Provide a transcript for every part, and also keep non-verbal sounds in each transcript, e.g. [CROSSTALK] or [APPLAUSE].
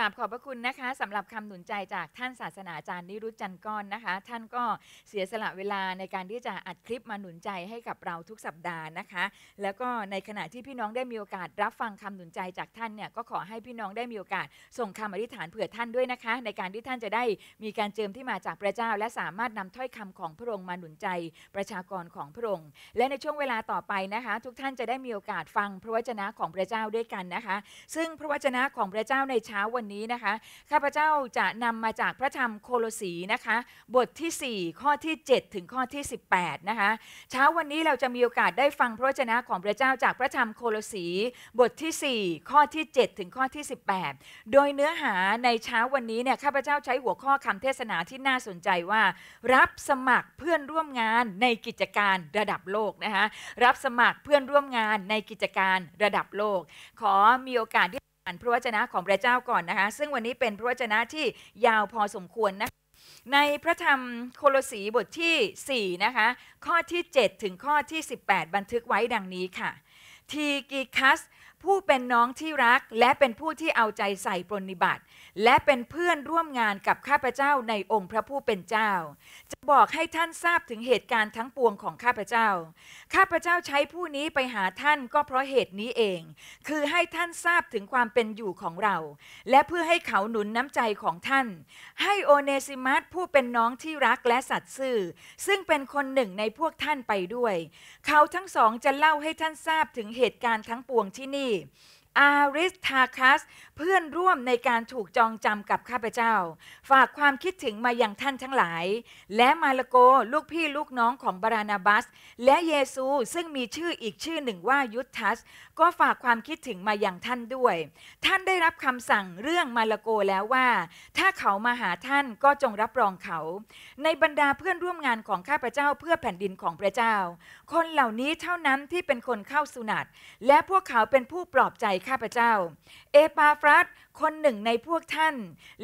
ราบขอบพระคุณนะคะสำหรับคำหนุนใจจากท่านศาสนาจารย์นิรุจันก้อนนะคะ ท่านก็เสียสละเวลาในการที่จะอัดคลิปมาหนุนใจให้กับเราทุกสัปดาห์นะคะ แล้วก็ในขณะที่พี่น้องได้มีโอกาสรับฟังคำหนุนใจจากท่านเนี่ยก็ขอให้พี่น้องได้มีโอกาสส่งคำอธิษฐานเผื่อท่านด้วยนะคะ ในการที่ท่านจะได้มีการเจิมที่มาจากพระเจ้า และสามารถนำถ้อยคำของพระองค์มาหนุนใจประชากรของพระองค์ และในช่วงเวลาต่อไปนะคะ ทุกท่านจะได้มีโอกาสฟังพระวจนะของพระเจ้าด้วยกันนะคะ ซึ่งพระวจนะของพระเจ้าในเช้าวันนี้ี้นะคะข้าพเจ้าจะนำมาจากพระธรรมโคโลสีนะคะบทที่ 4 ข้อที่ 7 ถึงข้อที่ 18นะคะเช้าวันนี้เราจะมีโอกาสได้ฟังพระวจนะของพระเจ้าจากพระธรรมโคโลสี บทที่ 4 ข้อที่ 7 ถึงข้อที่ 18 โดยเนื้อหาในเช้าวันนี้เนี่ยข้าพเจ้าใช้หัวข้อคำเทศนาที่น่าสนใจว่า รับสมัครเพื่อนร่วมงานในกิจการระดับโลกนะคะรับสมัครเพื่อนร่วมงานในกิจการระดับโลก ขอมีโอกาสที่านพระวจนะของพระเจ้าก่อนนะคะ ซึ่งวันนี้เป็นพระวจนะที่ยาวพอสมควรนะในพระธรรมโคโลสีบทที่ 4 นะคะ ข้อที่ 7 ถึงข้อที่ 18 บันทึกไว้ดังนี้ค่ะ ทีกิคัสผู้เป็นน้องที่รักและเป็นผู้ที่เอาใจใส่ปรนิบัติ และเป็นเพื่อนร่วมงานกับข้าพเจ้าในองค์พระผู้เป็นเจ้า จะบอกให้ท่านทราบถึงเหตุการณ์ทั้งปวงของข้าพเจ้าข้าพเจ้าใช้ผู้นี้ไปหาท่านก็เพราะเหตุนี้เอง คือให้ท่านทราบถึงความเป็นอยู่ของเรา และเพื่อให้เขาหนุนน้ำใจของท่าน ให้โอเนซิมัสผู้เป็นน้องที่รักและสัตซ์ซื่อ ซึ่งเป็นคนหนึ่งในพวกท่านไปด้วย เขาทั้งสองจะเล่าให้ท่านทราบถึงเหตุการณ์ทั้งปวงที่นี่อาริสทาคัสเพื่อนร่วมในการถูกจองจำกับข้าพเจ้า ฝากความคิดถึงมาอย่างท่านทั้งหลาย และมาลโกลูกพี่ลูกน้องของบารานาบัส และเยซูซึ่งมีชื่ออีกชื่อหนึ่งว่ายุทธัสก็ฝากความคิดถึงมาอย่างท่านด้วย ท่านได้รับคำสั่งเรื่องมาลโกแล้วว่า ถ้าเขามาหาท่านก็จงรับรองเขา ในบรรดาเพื่อนร่วมงานของข้าพเจ้าเพื่อแผ่นดินของพระเจ้า คนเหล่านี้เท่านั้นที่เป็นคนเข้าสุนัตและพวกเขาเป็นผู้ปลอบใจข้าพเจ้าเอปาฟัสคนหนึ่งในพวกท่าน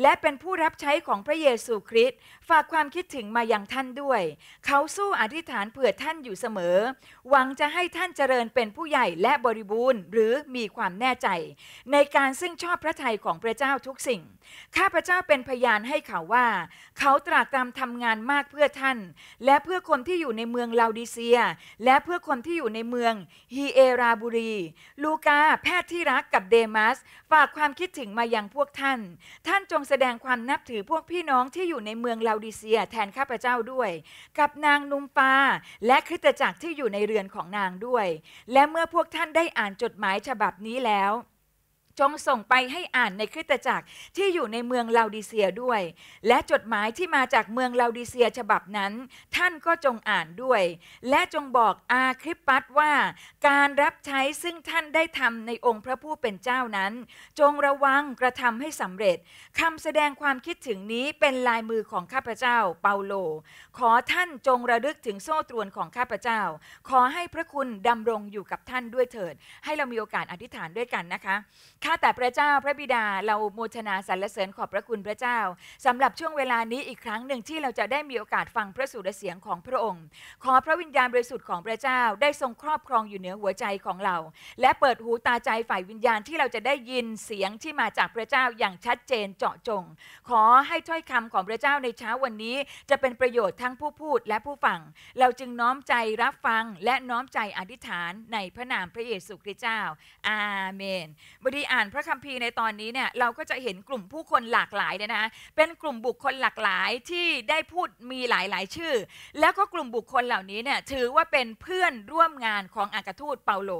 และเป็นผู้รับใช้ของพระเยซูคริสต์ฝากความคิดถึงมาอย่างท่านด้วย เขาสู้อธิษฐานเผื่อท่านอยู่เสมอ หวังจะให้ท่านเจริญเป็นผู้ใหญ่และบริบูรณ์หรือมีความแน่ใจ ในการซึ่งชอบพระทัยของพระเจ้าทุกสิ่งข้าพระเจ้าเป็นพยานให้เขาว่า เขาตรากตามทำงานมากเพื่อท่าน และเพื่อคนที่อยู่ในเมืองลาวดิเซีย และเพื่อคนที่อยู่ในเมืองฮีเอราบุรี ลูกาแพทย์ที่รักกับเดมัสฝากความคิดถึงมายังพวกท่าน ท่านจงแสดงความนับถือพวกพี่น้องที่อยู่ในเมืองลาวดิเซียแทนข้าพเจ้าด้วย กับนางนุมปาและคริสตจักรที่อยู่ในเรือนของนางด้วย และเมื่อพวกท่านได้อ่านจดหมายฉบับนี้แล้วจงส่งไปให้อ่านในคริสตจักรที่อยู่ในเมืองลาวดิเซียด้วย และจดหมายที่มาจากเมืองลาวดิเซียฉบับนั้น ท่านก็จงอ่านด้วย และจงบอกอาคริปัตว่า การรับใช้ซึ่งท่านได้ทำในองค์พระผู้เป็นเจ้านั้น จงระวังกระทำให้สำเร็จคำแสดงความคิดถึงนี้เป็นลายมือของข้าพเจ้าเปาโล ขอท่านจงระลึกถึงโซ่ตรวนของข้าพเจ้า ขอให้พระคุณดำรงอยู่กับท่านด้วยเถิด ให้เรามีโอกาสอธิษฐานด้วยกันนะคะข้าแต่พระเจ้าพระบิดาเราโมทนาสรรเสริญขอบพระคุณพระเจ้าสำหรับช่วงเวลานี้อีกครั้งหนึ่งที่เราจะได้มีโอกาสฟังพระสุรเสียงของพระองค์ ขอพระวิญญาณบริสุทธิ์ของพระเจ้าได้ทรงครอบครองอยู่เหนือหัวใจของเรา และเปิดหูตาใจฝ่ายวิญญาณที่เราจะได้ยินเสียงที่มาจากพระเจ้าอย่างชัดเจนเจาะจง ขอให้ถ้อยคำของพระเจ้าในเช้าวันนี้จะเป็นประโยชน์ทั้งผู้พูดและผู้ฟังเราจึงน้อมใจรับฟังและน้อมใจอธิษฐานในพระนามพระเยซูคริสต์เจ้า อาเมนบดีอา่านพระคัมภีร์ในตอนนี้เนี่ยเราก็จะเห็นกลุ่มผู้คนหลากหลายเนี่ยนะเป็นกลุ่มบุคคลหลากหลายที่ได้พูดมีหลาย ๆ ชื่อ แล้วก็กลุ่มบุคคลเหล่านี้เนี่ยถือว่าเป็นเพื่อนร่วมงานของอักทูตเปาโล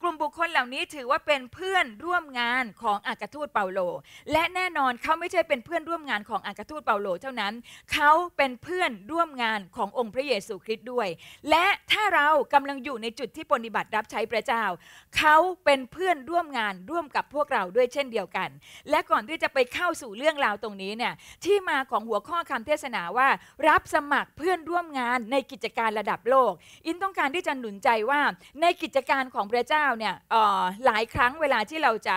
กลุ่มบุคคลเหล่านี้ถือว่าเป็นเพื่อนร่วมงานของอักทูตเปาโล และแน่นอนเขาไม่ใช่เป็นเพื่อนร่วมงานของอักทูตเปาโลเท่านั้น เขาเป็นเพื่อนร่วมงานขององค์พระเยซูคริสต์ด้วย และถ้าเรากำลังอยู่ในจุดที่ปฏิบัติรับใช้พระเจ้าเขาเป็นเพื่อนร่วมงานร่วมกับพววกเราด้วยเช่นเดียวกัน และก่อนที่จะไปเข้าสู่เรื่องราวตรงนี้เนี่ย ที่มาของหัวข้อคำเทศนาว่า รับสมัครเพื่อนร่วมงานในกิจการระดับโลก อินต้องการที่จะหนุนใจว่า ในกิจการของพระเจ้าเนี่ยหลายครั้งเวลาที่เราจะ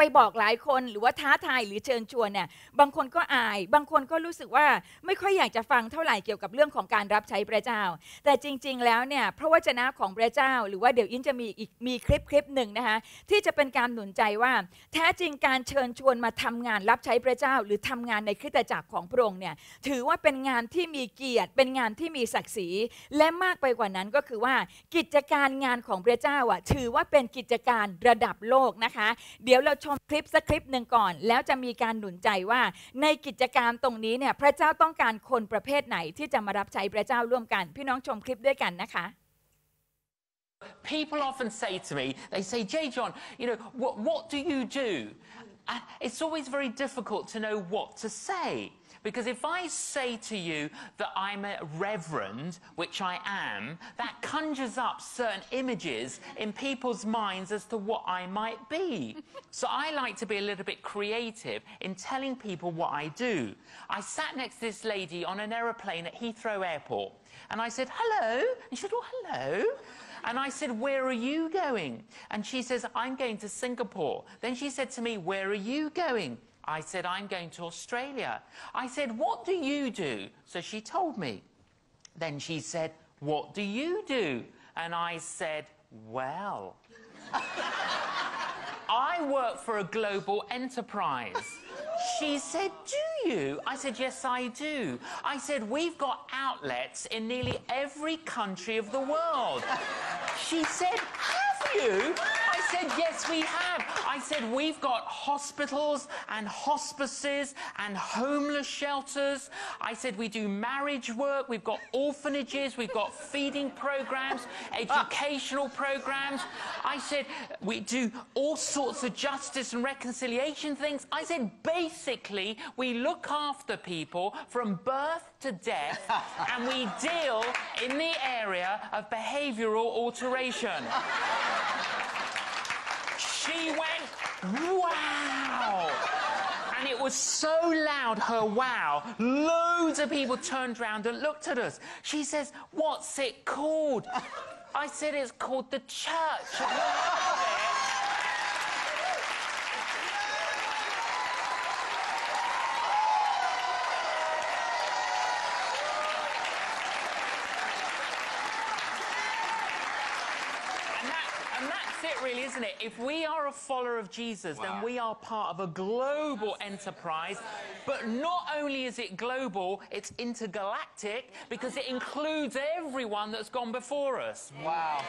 ไปบอกหลายคนหรือว่าท้าทายหรือเชิญชวนเนี่ยบางคนก็อาย บางคนก็รู้สึกว่าไม่ค่อยอยากจะฟังเท่าไหร่เกี่ยวกับเรื่องของการรับใช้พระเจ้า แต่จริง ๆ แล้วเนี่ยพระวจนะของพระเจ้า หรือว่าเดี๋ยวอินจะมีอีกมีคลิปคลิปหนึ่งนะคะที่จะเป็นการหนุนใจว่า แท้จริงการเชิญชวนมาทำงานรับใช้พระเจ้า หรือทำงานในคริสตจักรของพระองค์เนี่ยถือว่าเป็นงานที่มีเกียรติเป็นงานที่มีศักดิ์ศรีและมากไปกว่านั้นก็คือว่ากิจการงานของพระเจ้าอ่ะถือว่าเป็นกิจการระดับโลกนะคะ เดี๋ยวเราชมคลิปสักคลิปหนึ่งก่อนแล้วจะมีการหนุนใจว่าในกิจการตรงนี้เนี่ยพระเจ้าต้องการคนประเภทไหนที่จะมารับใช้พระเจ้าร่วมกัน พี่น้องชมคลิปด้วยกันนะคะ People often say to me, they say, Jay John, you know, what, what do you do? And it's always very difficult to know what to say. Because if I say to you that I'm a reverend, which I am, that conjures up certain images in people's minds as to what I might be. So I like to be a little bit creative in telling people what I do. I sat next to this lady on an aeroplane at Heathrow Airport, and I said, hello. And she said, oh, hello. And I said, Where are you going? And she says, I'm going to Singapore. Then she said to me, Where are you going? I said, I'm going to Australia. I said, What do you do? So she told me. Then she said, What do you do? And I said, Well, [LAUGHS] I work for a global enterprise. She said, Do you? I said, Yes, I do. I said, We've got outlets in nearly every country of the world. She said, Have you? I said, Yes, we have. I said, we've got hospitals and hospices and homeless shelters. I said, we do marriage work. We've got orphanages. We've got feeding programs, educational programs. I said, we do all sorts of justice and reconciliation things. I said, basically, we look after people from birth to death and we deal in the area of behavioral alteration she went, wow! And it was so loud, her wow, loads of people turned around and looked at us. She says, what's it called? I said, it's called the church. really, isn't it? If we are a follower of Jesus, wow. then we are part of a global enterprise. But not only is it global, it's intergalactic because it includes everyone that's gone before us. Wow.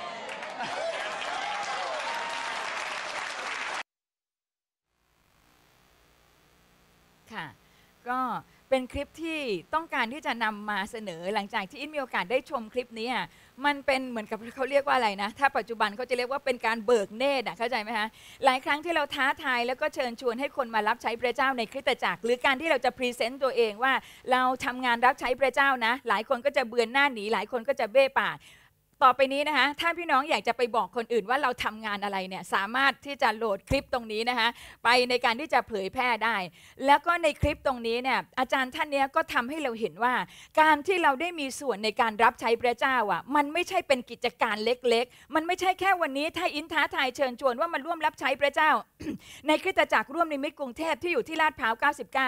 [LAUGHS] ก็เป็นคลิปที่ต้องการที่จะนำมาเสนอ หลังจากที่อินมีโอกาสได้ชมคลิปนี้มันเป็นเหมือนกับเขาเรียกว่าอะไรนะถ้าปัจจุบันเขาจะเรียกว่าเป็นการเบิกเนตร่ะเข้าใจไหมคะหลายครั้งที่เราท้าทายแล้วก็เชิญชวนให้คนมารับใช้พระเจ้าในคริสตจักร หรือการที่เราจะพรีเซนต์ตัวเองว่าเราทำงานรับใช้พระเจ้านะหลายคนก็จะเบือนหน้าหนีหลายคนก็จะเบ้ปากต่อไปนี้นะคะถ้าพี่น้องอยากจะไปบอกคนอื่นว่าเราทำงานอะไรเนี่ยสามารถที่จะโหลดคลิปตรงนี้นะคะไปในการที่จะเผยแพร่ได้ แล้วก็ในคลิปตรงนี้เนี่ยอาจารย์ท่านนี้ก็ทำให้เราเห็นว่า การที่เราได้มีส่วนในการรับใช้พระเจ้าอ่ะมันไม่ใช่เป็นกิจการเล็ก ๆ มันไม่ใช่แค่วันนี้ถ้าอินท้าทายเชิญชวนว่ามันร่วมรับใช้พระเจ้า ในคริสตจักรร่วมในมิตรกรุงเทพที่อยู่ที่ลาดพร้าว99 เ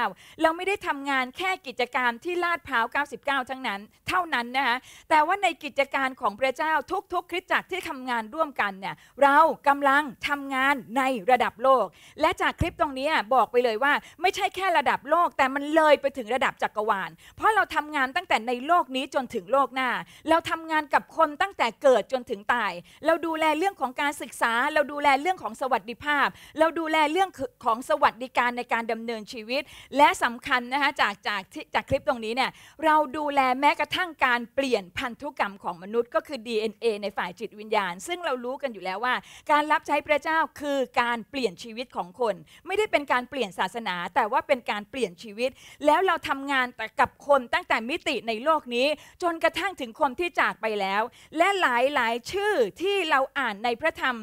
ราไม่ได้ทำงานแค่กิจการที่ลาดพร้าว99 ทั้งนั้น เท่านั้นนะคะแต่ว่าในกิจการของพระเจ้า้าทุกๆคริสตจักรที่ทำงานร่วมกันเนี่ยเรากำลังทำงานในระดับโลก และจากคลิปตรงนี้บอกไปเลยว่า ไม่ใช่แค่ระดับโลกแต่มันเลยไปถึงระดับจักรวาลเพราะเราทำงานตั้งแต่ในโลกนี้จนถึงโลกหน้า เราทำงานกับคนตั้งแต่เกิดจนถึงตาย เราดูแลเรื่องของการศึกษา เราดูแลเรื่องของสวัสดิภาพ เราดูแลเรื่องของสวัสดิการในการดำเนินชีวิต และสำคัญนะคะจากจากจากคลิปตรงนี้เนี่ยเราดูแลแม้กระทั่งการเปลี่ยนพันธุกรรมของมนุษย์ก็คือดี DNA ในฝ่ายจิตวิญญาณ ซึ่งเรารู้กันอยู่แล้วว่า การรับใช้พระเจ้าคือการเปลี่ยนชีวิตของคน ไม่ได้เป็นการเปลี่ยนศาสนา แต่ว่าเป็นการเปลี่ยนชีวิต แล้วเราทำงานกับคนตั้งแต่มิติในโลกนี้ จนกระทั่งถึงคนที่จากไปแล้ว และหลายๆ ชื่อที่เราอ่านในพระธรรม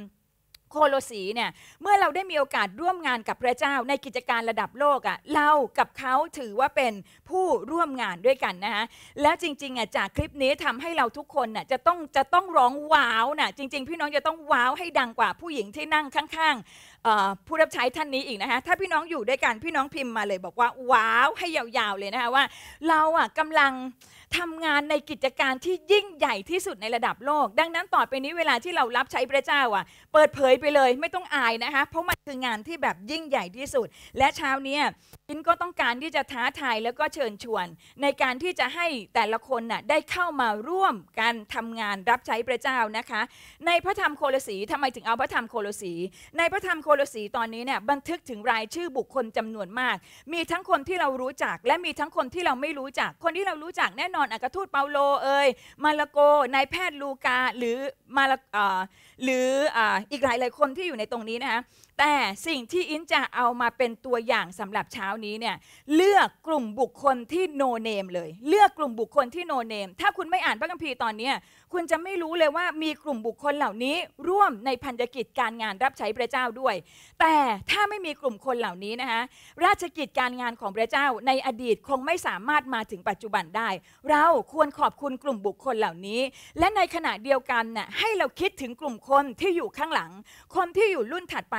โคโลสีเนี่ยเมื่อเราได้มีโอกาสร่วมงานกับพระเจ้าในกิจการระดับโลกอะ่ะเรากับเขาถือว่าเป็นผู้ร่วมงานด้วยกันนะคะแล้วจริง ๆอ่ะจากคลิปนี้ทำให้เราทุกคนน่ะจะต้องจะต้องร้องว้าวน่ะจริง ๆ พี่น้องจะต้องว้าวให้ดังกว่า ผู้หญิงที่นั่งข้างๆผู้รับใช้ท่านนี้อีกนะคะถ้าพี่น้องอยู่ด้วยกันพี่น้องพิมพ์มาเลย บอกว่าว้าวให้ยาวๆเลยนะคะว่า เราอ่ะกำลังทำงานในกิจการที่ยิ่งใหญ่ที่สุดในระดับโลก ดังนั้นต่อไปนี้เวลาที่เรารับใช้พระเจ้าอ่ะเปิดเผยไปเลย ไม่ต้องอายนะคะเพราะมันคืองานที่แบบยิ่งใหญ่ที่สุด และเช้านี้พินก็ต้องการที่จะท้าทายแล้วก็เชิญชวน ในการที่จะให้แต่ละคนน่ะได้เข้ามาร่วมกันทำงาน รับใช้พระเจ้านะคะ ในพระธรรมโคลสี ทำไมถึงเอาพระธรรมโคลสีในพระธรรมโคลสีตอนนี้เนี่ยบันทึกถึงรายชื่อบุคคลจำนวนมาก มีทั้งคนที่เรารู้จัก และมีทั้งคนที่เราไม่รู้จัก คนที่เรารู้จักแน่นอนอักทูตเปาโลเอ่ยมาลโกนายแพทย์ลูกาหรือมาหรืออีกหลายหลายคนที่อยู่ในตรงนี้นะคะแต่สิ่งที่อินจะเอามาเป็นตัวอย่างสำหรับเช้านี้เนี่ยเลือกกลุ่มบุคคลที่โนเนม เลย เลือกกลุ่มบุคคลที่โนเนม ถ้าคุณไม่อ่านพระคัมภีร์ตอนนี้คุณจะไม่รู้เลยว่ามีกลุ่มบุคคลเหล่านี้ ร่วมในพันธกิจการงานรับใช้พระเจ้าด้วย แต่ถ้าไม่มีกลุ่มคนเหล่านี้นะคะราชกิจการงานของพระเจ้าในอดีตคงไม่สามารถมาถึงปัจจุบันได้ เราควรขอบคุณกลุ่มบุคคลเหล่านี้ และในขณะเดียวกันน่ะให้เราคิดถึงกลุ่มคนที่อยู่ข้างหลัง คนที่อยู่รุ่นถัดไป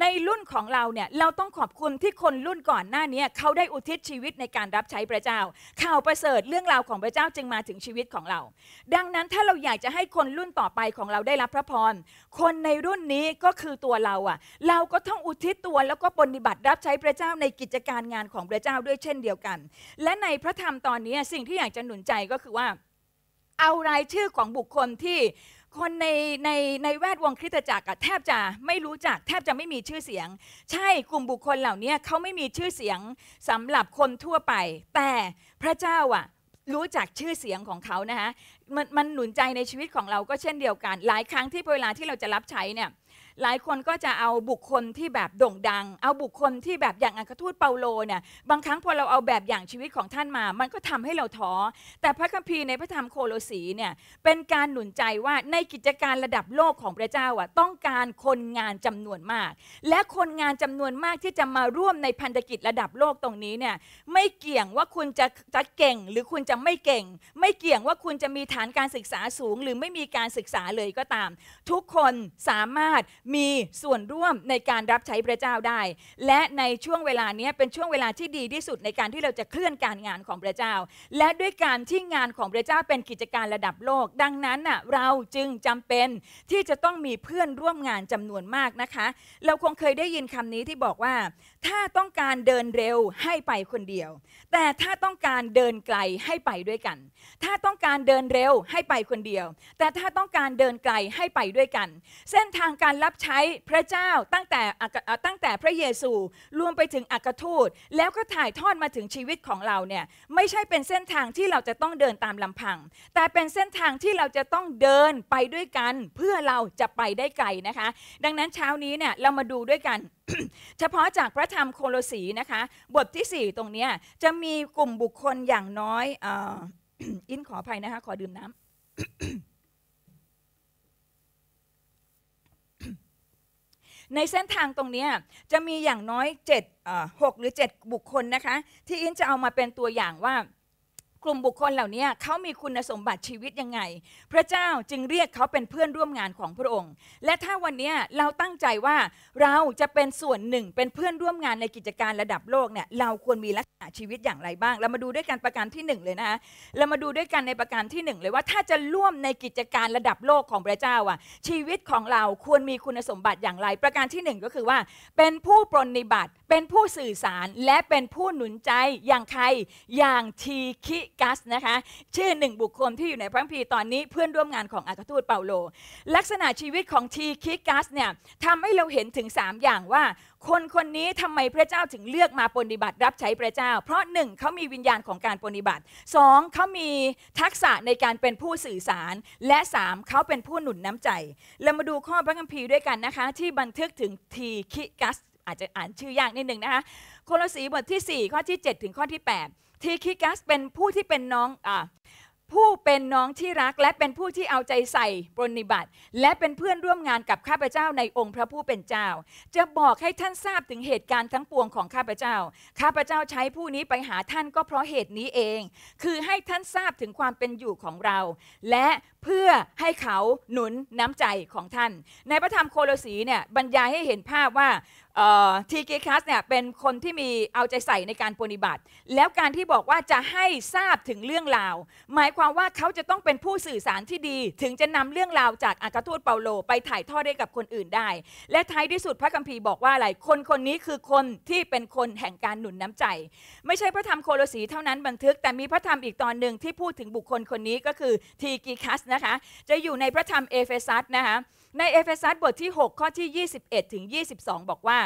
ในรุ่นของเราเนี่ยเราต้องขอบคุณที่คนรุ่นก่อนหน้านี้เขาได้อุทิศชีวิตในการรับใช้พระเจ้า ข่าวประเสริฐเรื่องราวของพระเจ้าจึงมาถึงชีวิตของเรา ดังนั้นถ้าเราอยากจะให้คนรุ่นต่อไปของเราได้รับพระพรคนในรุ่นนี้ก็คือตัวเราอะเราก็ต้องอุทิศตัวแล้วก็ปฏิบัติรับใช้พระเจ้าในกิจการงานของพระเจ้าด้วยเช่นเดียวกัน และในพระธรรมตอนนี้สิ่งที่อยากจะหนุนใจก็คือว่าเอารายชื่อของบุคคลที่คนในในในแวดวงคริสตจักรอะแทบจะไม่รู้จักแทบจะไม่มีชื่อเสียง ใช่กลุ่มบุคคลเหล่านี้เขาไม่มีชื่อเสียงสำหรับคนทั่วไป แต่พระเจ้าอะรู้จักชื่อเสียงของเขานะคะมันมันหนุนใจในชีวิตของเราก็เช่นเดียวกัน หลายครั้งที่เวลาที่เราจะรับใช้เนี่ยหลายคนก็จะเอาบุคคลที่แบบโด่งดัง เอาบุคคลที่แบบอย่างอัครทูตเปาโลเนี่ยบางครั้งพอเราเอาแบบอย่างชีวิตของท่านมา มันก็ทำให้เราท้อแต่พระคัมภีร์ในพระธรรมโคโลสีเนี่ยเป็นการหนุนใจว่าในกิจการระดับโลกของพระเจ้าอ่ะต้องการคนงานจำนวนมาก และคนงานจำนวนมากที่จะมาร่วมในพันธกิจระดับโลกตรงนี้เนี่ยไม่เกี่ยงว่าคุณจะจะเก่งหรือคุณจะไม่เก่ง ไม่เกี่ยงว่าคุณจะมีฐานการศึกษาสูง หรือไม่มีการศึกษาเลยก็ตาม ทุกคนสามารถมีส่วนร่วมในการรับใช้พระเจ้าได้ และในช่วงเวลานี้เป็นช่วงเวลาที่ดีที่สุดในการที่เราจะเคลื่อนการงานของพระเจ้า และด้วยการที่งานของพระเจ้าเป็นกิจการระดับโลก ดังนั้นน่ะเราจึงจำเป็นที่จะต้องมีเพื่อนร่วมงานจำนวนมากนะคะ เราคงเคยได้ยินคำนี้ที่บอกว่า ถ้าต้องการเดินเร็วให้ไปคนเดียว แต่ถ้าต้องการเดินไกลให้ไปด้วยกัน ถ้าต้องการเดินเร็วให้ไปคนเดียว แต่ถ้าต้องการเดินไกลให้ไปด้วยกัน เส้นทางการรับับใช้พระเจ้าตั้งแต่ตั้งแต่พระเยซูรวมไปถึงอัครทูตแล้วก็ถ่ายทอดมาถึงชีวิตของเราเนี่ยไม่ใช่เป็นเส้นทางที่เราจะต้องเดินตามลำพัง แต่เป็นเส้นทางที่เราจะต้องเดินไปด้วยกันเพื่อเราจะไปได้ไกลนะคะ ดังนั้นเช้านี้เนี่ยเรามาดูด้วยกันเฉพาะจากพระธรรมโคโลสีนะคะบทที่4ตรงนี้จะมีกลุ่มบุคคลอย่างน้อยอินขออภัยนะคะ ขอดื่มน้ำในเส้นทางตรงนี้จะมีอย่างน้อย7หหรือ 7 บุคคลนะคะ ที่อินจะเอามาเป็นตัวอย่างว่ากลุ่มบุคคลเหล่านี้เขามีคุณสมบัติชีวิตยังไง พระเจ้าจึงเรียกเขาเป็นเพื่อนร่วมงานของพระองค์ และถ้าวันนี้เราตั้งใจว่าเราจะเป็นส่วนหนึ่ง เป็นเพื่อนร่วมงานในกิจการระดับโลกเนี่ยเราควรมีลักษณะชีวิตอย่างไรบ้างเรามาดูด้วยกันประการที่1เลยนะคะเรามาดูด้วยกันในประการที่1เลยว่าถ้าจะร่วมในกิจการระดับโลกของพระเจ้าอ่ะชีวิตของเราควรมีคุณสมบัติอย่างไร ประการที่ 1 ก็คือว่าเป็นผู้ปรนนิบัติเป็นผู้สื่อสารและเป็นผู้หนุนใจอย่างใครอย่างทีคิกัสนะคะชื่อหนึ่งบุคคลที่อยู่ในพระคัมภีร์ตอนนี้เพื่อนร่วมงานของอาคาทูตเปาโลลักษณะชีวิตของทีคิกัสเนี่ยทำให้เราเห็นถึง 3 อย่างว่า คนคนนี้ทำไมพระเจ้าถึงเลือกมาปฏิบัติรับใช้พระเจ้า เพราะหนึ่งเขามีวิญญาณของการปฏิบัติ 2. เขามีทักษะในการเป็นผู้สื่อสาร และ 3. เขาเป็นผู้หนุนน้ำใจ เรามาดูข้อพระคัมภีร์ด้วยกันนะคะที่บันทึกถึงทีคิกัสอาจจะอ่านชื่อยากนิดหนึ่งนะคะโคลสีบทที่ 4 ข้อที่ 7 ถึงข้อที่ 8ทีคิกัสเป็นผู้ที่เป็นน้องอผู้เป็นน้องที่รักและเป็นผู้ที่เอาใจใส่ปรนิบัติและเป็นเพื่อนร่วมงานกับข้าพเจ้าในองค์พระผู้เป็นเจ้า จะบอกให้ท่านทราบถึงเหตุการณ์ทั้งปวงของข้าพเจ้าข้าพเจ้าใช้ผู้นี้ไปหาท่าน ก็เพราะเหตุนี้เอง คือให้ท่านทราบถึงความเป็นอยู่ของเรา และเพื่อให้เขาหนุนน้ำใจของท่าน ในพระธรรมโคโลสีเนี่ยบรรยายให้เห็นภาพว่าทีเกคัสเนี่ยเป็นคนที่มีเอาใจใส่ในการปฏิบัติ แล้วการที่บอกว่าจะให้ทราบถึงเรื่องราว หมายความว่าเขาจะต้องเป็นผู้สื่อสารที่ดีถึงจะนำเรื่องราวจากอาคาทูตเปาโลไปถ่ายทอดได้กับคนอื่นได้ และท้ายที่สุดพระคัมภีร์บอกว่าอะไรคนคนนี้คือคนที่เป็นคนแห่งการหนุนน้ำใจ ไม่ใช่พระธรรมโคโลสีเท่านั้นบันทึก แต่มีพระธรรมอีกตอนหนึ่งที่พูดถึงบุคคลคนนี้ก็คือทีกีคัสะคะจะอยู่ในพระธรรมเอเฟซัสนะคะ ในเอเฟซัสบทที่ 6 ข้อที่ 21ถึง22 บอกว่า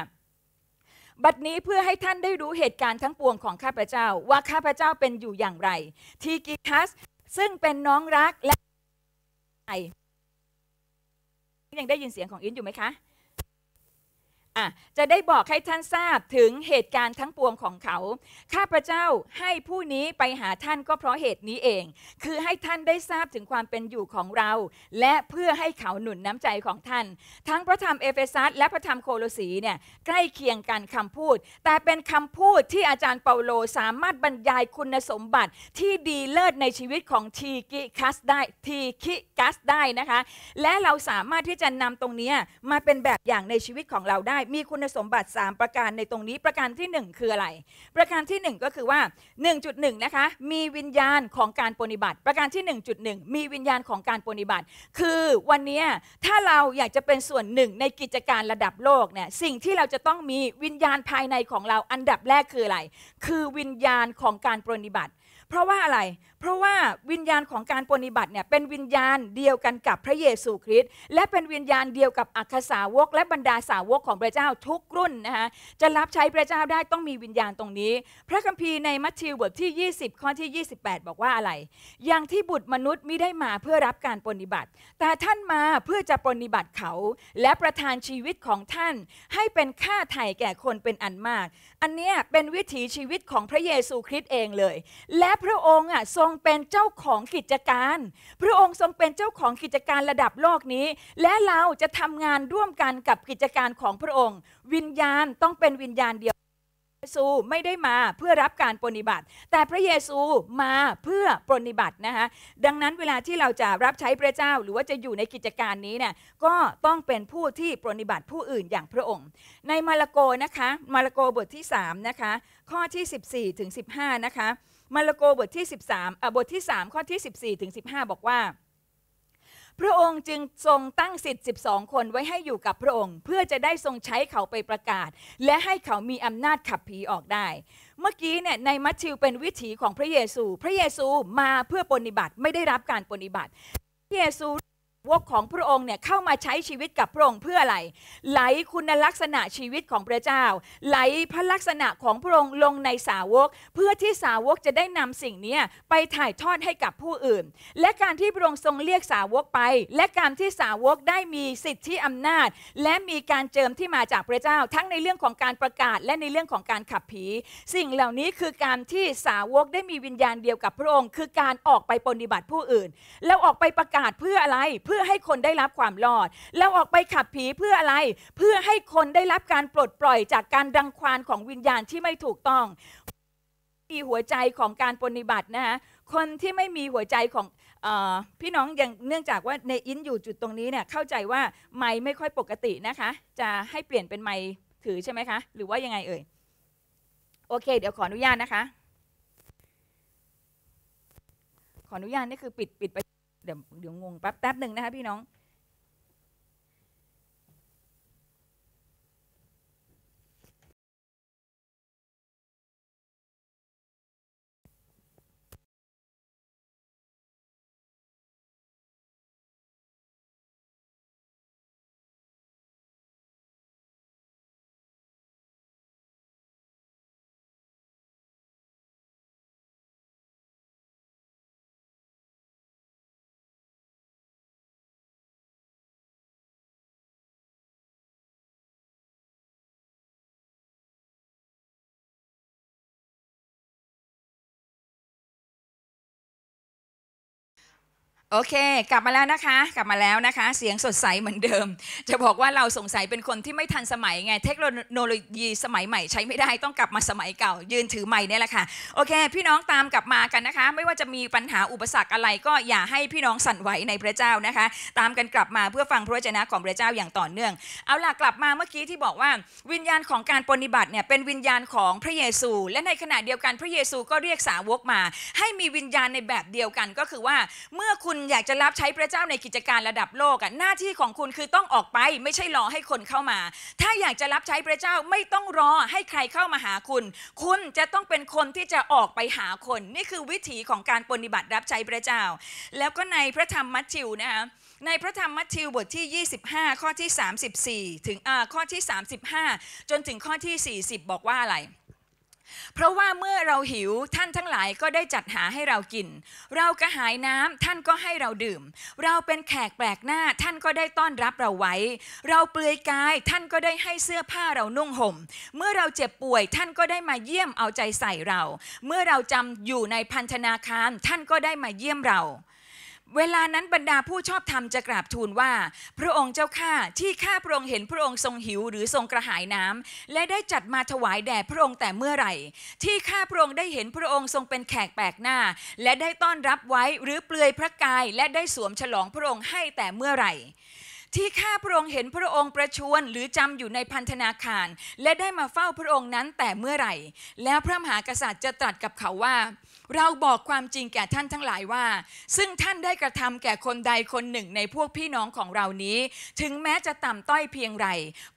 บัดนี้เพื่อให้ท่านได้รู้เหตุการณ์ทั้งปวงของข้าพเจ้า ว่าข้าพเจ้าเป็นอยู่อย่างไร ทีกิทัสซึ่งเป็นน้องรักและยังได้ยินเสียงของอินอยู่ไหมคะ่ะจะได้บอกให้ท่านทราบถึงเหตุการณ์ทั้งปวงของเขา ข้าพเจ้าให้ผู้นี้ไปหาท่านก็เพราะเหตุนี้เอง คือให้ท่านได้ทราบถึงความเป็นอยู่ของเรา และเพื่อให้เขาหนุนน้ำใจของท่าน ทั้งพระธรรมเอเฟซัสและพระธรรมโคโลสีเนี่ยใกล้เคียงกันคำพูด แต่เป็นคำพูดที่อาจารย์เปาโลสามารถบรรยายคุณสมบัติที่ดีเลิศในชีวิตของทีกิคัสได้ ทีคิคัสได้นะคะ และเราสามารถที่จะนำตรงนี้มาเป็นแบบอย่างในชีวิตของเราได้มีคุณสมบัติ 3 ประการในตรงนี้ประการที่ 1 คืออะไร ประการที่1ก็คือว่า1.1นะคะมีวิญญาณของการปฏิบัติ ประการที่ 1.1 มีวิญญาณของการปฏิบัติ คือวันนี้ถ้าเราอยากจะเป็นส่วนหนึ่งในกิจการระดับโลกเนี่ยสิ่งที่เราจะต้องมีวิญญาณภายในของเราอันดับแรกคืออะไรคือวิญญาณของการปฏิบัติ เพราะว่าอะไรเพราะว่าวิญญาณของการปฏิบัติเนี่ยเป็นวิญญาณเดียวกันกับพระเยซูคริสต์และเป็นวิญญาณเดียวกับอัรสาวกและบรรดาสาวกของพระเจ้าทุกรุ่นนะคะจะรับใช้พระเจ้าได้ต้องมีวิญญาณตรงนี้ พระคัมภีร์ในมัทธิวบทที่ 20ข้อที่ 28 บอกว่าอะไร อย่างที่บุตรมนุษย์มิได้มาเพื่อรับการปฏิบัติ แต่ท่านมาเพื่อจะปฏิบัติเขา และประทานชีวิตของท่านให้เป็นค่าไถ่แก่คนเป็นอันมาก อันนี้เป็นวิถีชีวิตของพระเยซูคริสต์เองเลย และพระองค์อ่ะทรงองเป็นเจ้าของกิจการ พระองค์ทรงเป็นเจ้าของกิจการระดับโลกนี้ และเราจะทำงานร่วมกันกับกิจการของพระองค์ วิญญาณต้องเป็นวิญญาณเดียวพระเยซูไม่ได้มาเพื่อรับการปรนิบัติ แต่พระเยซูมาเพื่อปรนิบัตินะคะดังนั้นเวลาที่เราจะรับใช้พระเจ้า หรือว่าจะอยู่ในกิจการนี้เนี่ยก็ต้องเป็นผู้ที่ปรนิบัติผู้อื่นอย่างพระองค์ ในมาระโกนะคะ มาระโกบทที่3นะคะข้อที่ 14ถึง15 นะคะมาระโกบทที่ 13อ่าบทที่ 3 ข้อที่ 14 ถึง 15 บอกว่า พระองค์จึงทรงตั้งสิทธิ์12 คนไว้ให้อยู่กับพระองค์ เพื่อจะได้ทรงใช้เขาไปประกาศ และให้เขามีอำนาจขับผีออกได้ เมื่อกี้เนี่ยในมัทธิวเป็นวิถีของพระเยซู พระเยซูมาเพื่อปฏิบัติไม่ได้รับการปฏิบัติ พระเยซูวกของพระองค์เนี่ยเข้ามาใช้ชีวิตกับพระองค์เพื่ออะไร ไหลคุณลักษณะชีวิตของพระเจ้า ไหลพระลักษณะของพระองค์ลงในสาวก เพื่อที่สาวกจะได้นำสิ่งนี้ไปถ่ายทอดให้กับผู้อื่น และการที่พระองค์ทรงเรียกสาวกไป และการที่สาวกได้มีสิทธิอำนาจ และมีการเจิมที่มาจากพระเจ้า ทั้งในเรื่องของการประกาศและในเรื่องของการขับผี สิ่งเหล่านี้คือการที่สาวกได้มีวิญญาณเดียวกับพระองค์ คือการออกไปปฏิบัติผู้อื่น แล้วออกไปประกาศเพื่ออะไรเพื่อให้คนได้รับความรอดเราออกไปขับผีเพื่ออะไร เพื่อให้คนได้รับการปลดปล่อยจากการดังควานของวิญญาณที่ไม่ถูกต้องมีหัวใจของการปฏิบัตินะคะคนที่ไม่มีหัวใจของอพี่น้องอย่างเนื่องจากว่าในอินอยู่จุดตรงนี้เนี่ยเข้าใจว่าไม้ไม่ค่อยปกตินะคะ จะให้เปลี่ยนเป็นไม้ถือใช่ไหมคะ หรือว่ายังไงเอ่ย โอเค เดี๋ยวขออนุญาตนะคะ ขออนุญาตนี่คือปิดปิดไปเดี๋ยวเดี๋ยวงงแป๊บแป๊บหนึ่งนะคะพี่น้องโอเคกลับมาแล้วนะคะกลับมาแล้วนะคะ เสียงสดใสเหมือนเดิม จะบอกว่าเราสงสัยเป็นคนที่ไม่ทันสมัยไงเทคโนโลยีสมัยใหม่ ใช้ไม่ได้ต้องกลับมาสมัยเก่า ยืนถือใหม่เนี่ยแหละค่ะโอเคพี่น้องตามกลับมากันนะคะ ไม่ว่าจะมีปัญหาอุปสรรคอะไร ก็อย่าให้พี่น้องสั่นไหวในพระเจ้านะคะ ตามกันกลับมาเพื่อฟังพระวจนะของพระเจ้าอย่างต่อเนื่องเอาล่ะกลับมาเมื่อกี้ที่บอกว่า วิญญาณของการปฏิบัติเนี่ยเป็นวิญญาณของพระเยซู และในขณะเดียวกันพระเยซูก็เรียกสาวกมา ให้มีวิญญาณในแบบเดียวกันก็คือว่าเมื่อคุณณอยากจะรับใช้พระเจ้าในกิจการระดับโลกอ่ะหน้าที่ของคุณคือต้องออกไปไม่ใช่รอให้คนเข้ามา ถ้าอยากจะรับใช้พระเจ้าไม่ต้องรอให้ใครเข้ามาหาคุณ คุณจะต้องเป็นคนที่จะออกไปหาคน นี่คือวิถีของการปฏิบัติรับใช้พระเจ้า แล้วก็ในพระธรรมมัทธิวนะคะในพระธรรมมัทธิวบทที่ 25 ข้อที่ 34 ถึงข้อที่ 35 จนถึงข้อที่ 40 บอกว่าอะไรเพราะว่าเมื่อเราหิวท่านทั้งหลายก็ได้จัดหาให้เรากิน เรากระหายน้ำท่านก็ให้เราดื่ม เราเป็นแขกแปลกหน้าท่านก็ได้ต้อนรับเราไว้ เราเปลือยกายท่านก็ได้ให้เสื้อผ้าเรานุ่งห่มเมื่อเราเจ็บป่วยท่านก็ได้มาเยี่ยมเอาใจใส่เรา เมื่อเราจำอยู่ในพันธนาคารท่านก็ได้มาเยี่ยมเราเวลานั้นบรรดาผู้ชอบธรรมจะกราบทูลว่า พระองค์เจ้าข้าที่ข้าพระองค์เห็นพระองค์ทรงหิวหรือทรงกระหายน้ำ และได้จัดมาถวายแด่พระองค์แต่เมื่อไหร่ ที่ข้าพระองค์ได้เห็นพระองค์ทรงเป็นแขกแปลกหน้า และได้ต้อนรับไว้หรือเปลือยพระกาย และได้สวมฉลองพระองค์ให้แต่เมื่อไหร่ ที่ข้าพระองค์เห็นพระองค์ประชวนหรือจำอยู่ในพันธนาคาร และได้มาเฝ้าพระองค์นั้นแต่เมื่อไหร่ แล้วพระมหากษัตริย์จะตรัสกับเขาว่าเราบอกความจริงแก่ท่านทั้งหลายว่า ซึ่งท่านได้กระทำแก่คนใดคนหนึ่งในพวกพี่น้องของเรานี้ ถึงแม้จะต่ำต้อยเพียงไร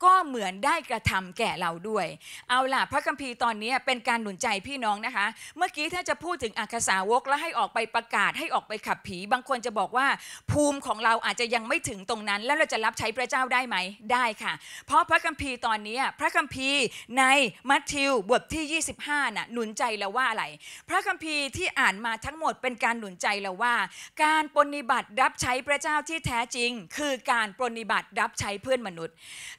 ก็เหมือนได้กระทำแก่เราด้วย เอาล่ะ พระคัมภีร์ตอนนี้เป็นการหนุนใจพี่น้องนะคะ เมื่อกี้ถ้าจะพูดถึงอักษาวกและให้ออกไปประกาศให้ออกไปขับผี บางคนจะบอกว่า ภูมิของเราอาจจะยังไม่ถึงตรงนั้น แล้วเราจะรับใช้พระเจ้าได้ไหมได้ค่ะ เพราะพระคัมภีร์ตอนนี้ พระคัมภีร์ในมัทธิวบทที่ 25น่ะหนุนใจเราว่าอะไรพระคัมภีร์ีที่อ่านมาทั้งหมดเป็นการหนุนใจเราว่า การปฏิบัติรับใช้พระเจ้าที่แท้จริง คือการปฏิบัติรับใช้เพื่อนมนุษย์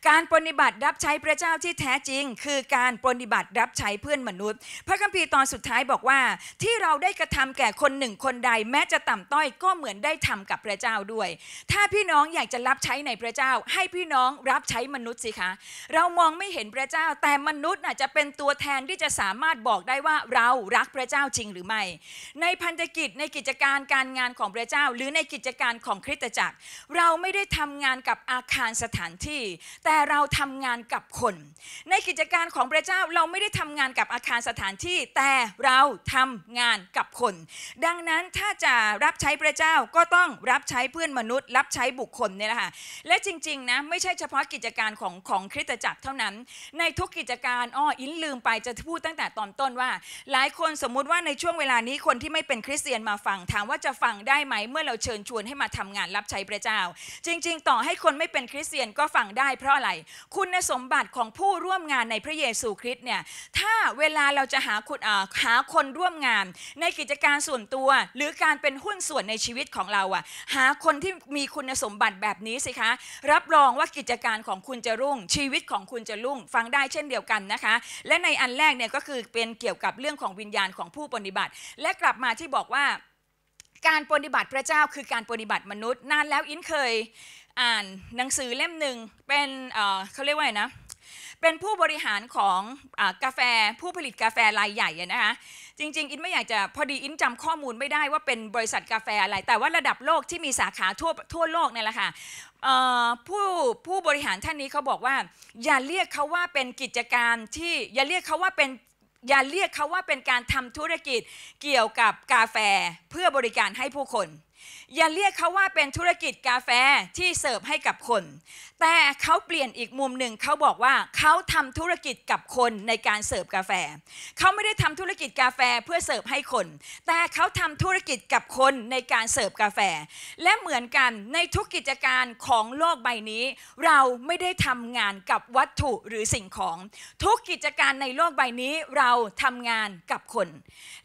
การปฏิบัติรับใช้พระเจ้าที่แท้จริง คือการปฏิบัติรับใช้เพื่อนมนุษย์ พระคัมภีร์ตอนสุดท้ายบอกว่าที่เราได้กระทำแก่คนหนึ่งคนใด แม้จะต่ำต้อยก็เหมือนได้ทำกับพระเจ้าด้วย ถ้าพี่น้องอยากจะรับใช้ในพระเจ้า ให้พี่น้องรับใช้มนุษย์สิคะ เรามองไม่เห็นพระเจ้า แต่มนุษย์น่ะจะเป็นตัวแทนที่จะสามารถบอกได้ว่าเรารักพระเจ้าจริงหรือใหม่ในพันธกิจในกิจการการงานของพระเจ้า หรือในกิจการของคริสตจักร เราไม่ได้ทำงานกับอาคารสถานที่ แต่เราทำงานกับคน ในกิจการของพระเจ้าเราไม่ได้ทำงานกับอาคารสถานที่แต่เราทำงานกับคน ดังนั้นถ้าจะรับใช้พระเจ้าก็ต้องรับใช้เพื่อนมนุษย์ รับใช้บุคคลเนี่ยแหละค่ะและจริง ๆนะไม่ใช่เฉพาะกิจการของของคริสตจักรเท่านั้น ในทุกกิจการอ้ออินลืมไปจะพูดตั้งแต่ตอนต้นว่า หลายคนสมมุติว่าในช่วงเวลานี้คนที่ไม่เป็นคริสเตียนมาฟังถามว่าจะฟังได้ไหมเมื่อเราเชิญชวนให้มาทำงานรับใช้พระเจ้า จริง ๆ ต่อให้คนไม่เป็นคริสเตียนก็ฟังได้เพราะอะไรคุณสมบัติของผู้ร่วมงานในพระเยซูคริสต์เนี่ยถ้าเวลาเราจะหาคุณหาคนร่วมงาน ในกิจการส่วนตัว หรือการเป็นหุ้นส่วนในชีวิตของเราอะหาคนที่มีคุณสมบัติแบบนี้สิคะรับรองว่ากิจการของคุณจะรุ่ง ชีวิตของคุณจะรุ่ง ฟังได้เช่นเดียวกันนะคะ และในอันแรกเนี่ยก็คือเป็นเกี่ยวกับเรื่องของวิญญาณของผู้ปฏิบัติและกลับมาที่บอกว่าการปฏิบัติพระเจ้าคือการปฏิบัติมนุษย์นานแล้วอินเคยอ่านหนังสือเล่มหนึ่งเป็นเขาเรียกว่าไงนะเป็นผู้บริหารของอกาแฟผู้ผลิตกาแฟรายใหญ่นะคะจริงๆ อินไม่อยากจะพอดีอินจำข้อมูลไม่ได้ว่าเป็นบริษัทกาแฟอะไรแต่ว่าระดับโลกที่มีสาขาทั่วทั่วโลกเนี่ยแหละค่ะผู้ผู้บริหารท่านนี้เขาบอกว่า อย่าเรียกเขาว่าเป็นกิจการที่อย่าเรียกเขาว่าเป็นอย่าเรียกเขาว่าเป็นการทำธุรกิจเกี่ยวกับกาแฟเพื่อบริการให้ผู้คน อย่าเรียกเขาว่าเป็นธุรกิจกาแฟที่เสิร์ฟให้กับคนแต่เขาเปลี่ยนอีกมุมหนึ่งเขาบอกว่าเขาทำธุรกิจกับคนในการเสิร์ฟกาแฟเขาไม่ได้ทำธุรกิจกาแฟเพื่อเสิร์ฟให้คน แต่เขาทำธุรกิจกับคนในการเสิร์ฟกาแฟ และเหมือนกันในทุกกิจการของโลกใบนี้ เราไม่ได้ทำงานกับวัตถุหรือสิ่งของ ทุกกิจการในโลกใบนี้เราทำงานกับคน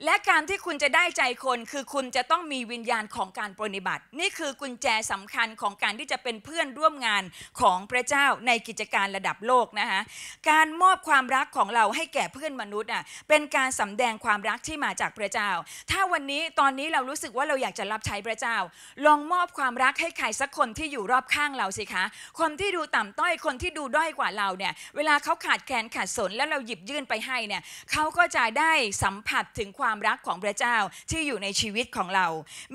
และการที่คุณจะได้ใจคนคือคุณจะต้องมีวิญญาณของการปฏิบัติ นี่คือกุญแจสำคัญของการที่จะเป็นเพื่อนร่วมงานของของพระเจ้าในกิจการระดับโลกนะคะ การมอบความรักของเราให้แก่เพื่อนมนุษย์อ่ะเป็นการสำแดงความรักที่มาจากพระเจ้า ถ้าวันนี้ตอนนี้เรารู้สึกว่าเราอยากจะรับใช้พระเจ้า ลองมอบความรักให้ใครสักคนที่อยู่รอบข้างเราสิคะ คนที่ดูต่ำต้อย คนที่ดูด้อยกว่าเราเนี่ย เวลาเขาขาดแคลนขาดสน แล้วเราหยิบยื่นไปให้เนี่ยเขาก็จะได้สัมผัสถึงความรักของพระเจ้าที่อยู่ในชีวิตของเรา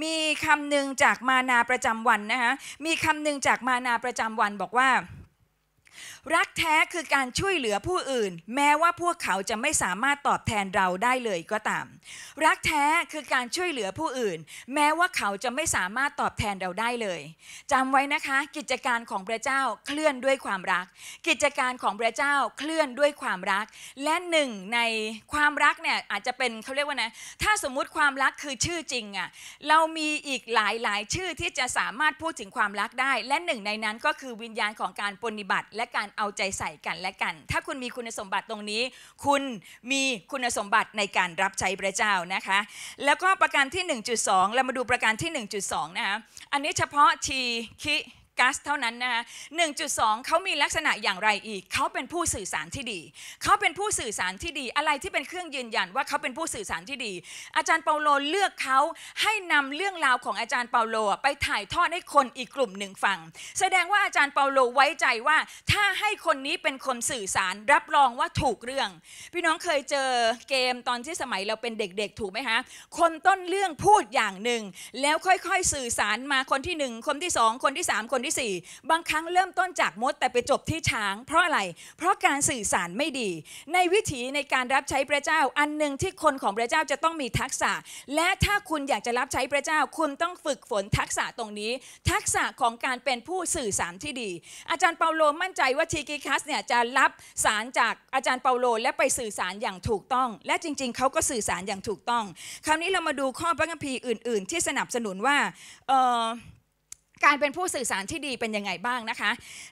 มีคำหนึ่งจากมานาประจำวันนะคะ มีคำหนึ่งจากมานาประจำวันบอกว่าว่ารักแท้คือการช่วยเหลือผู้อื่น แม้ว่าพวกเขาจะไม่สามารถตอบแทนเราได้เลยก็ตาม รักแท้คือการช่วยเหลือผู้อื่น แม้ว่าเขาจะไม่สามารถตอบแทนเราได้เลยจำไว้นะคะกิจการของพระเจ้าเคลื่อนด้วยความรัก กิจการของพระเจ้าเคลื่อนด้วยความรัก และหนึ่งในความรักเนี่ยอาจจะเป็นเขาเรียกว่านะถ้าสมมุติความรักคือชื่อจริงอะ่ะเรามีอีกหลายหลายชื่อที่จะสามารถพูดถึงความรักได้ และหนึ่งในนั้นก็คือวิญญาณของการปฏิบัติและการเอาใจใส่กันและกัน ถ้าคุณมีคุณสมบัติตรงนี้ คุณมีคุณสมบัติในการรับใช้พระเจ้านะคะ แล้วก็ประการที่ 1.2 เรามาดูประการที่ 1.2นะคะอันนี้เฉพาะทีคิก๊าซเท่านั้นนะคะ1.2 เขามีลักษณะอย่างไรอีก เขาเป็นผู้สื่อสารที่ดี เขาเป็นผู้สื่อสารที่ดี อะไรที่เป็นเครื่องยืนยันว่าเขาเป็นผู้สื่อสารที่ดี อาจารย์เปาโลเลือกเขาให้นำเรื่องราวของอาจารย์เปาโลไปถ่ายทอดให้คนอีกกลุ่มหนึ่งฟัง แสดงว่าอาจารย์เปาโล ไว้ใจว่า ถ้าให้คนนี้เป็นคนสื่อสารรับรองว่าถูกเรื่อง พี่น้องเคยเจอเกมตอนที่สมัยเราเป็นเด็กๆถูกไหมคะคนต้นเรื่องพูดอย่างหนึ่ง แล้วค่อยๆสื่อสารมาคนที่หนึ่ง คนที่สอง คนที่มคนที่4บางครั้งเริ่มต้นจากมดแต่ไปจบที่ช้างเพราะอะไร เพราะการสื่อสารไม่ดี ในวิถีในการรับใช้พระเจ้าอันหนึ่งที่คนของพระเจ้าจะต้องมีทักษะ และถ้าคุณอยากจะรับใช้พระเจ้า คุณต้องฝึกฝนทักษะตรงนี้ ทักษะของการเป็นผู้สื่อสารที่ดี อาจารย์เปาโลมั่นใจว่าทีกิคัสเนี่ยจะรับสารจากอาจารย์เปาโลและไปสื่อสารอย่างถูกต้อง และจริง ๆเขาก็สื่อสารอย่างถูกต้องคราวนี้เรามาดูข้อพระคัมภีร์อื่น ๆ ที่สนับสนุนว่าเออการเป็นผู้สื่อสารที่ดีเป็นยังไงบ้างนะคะ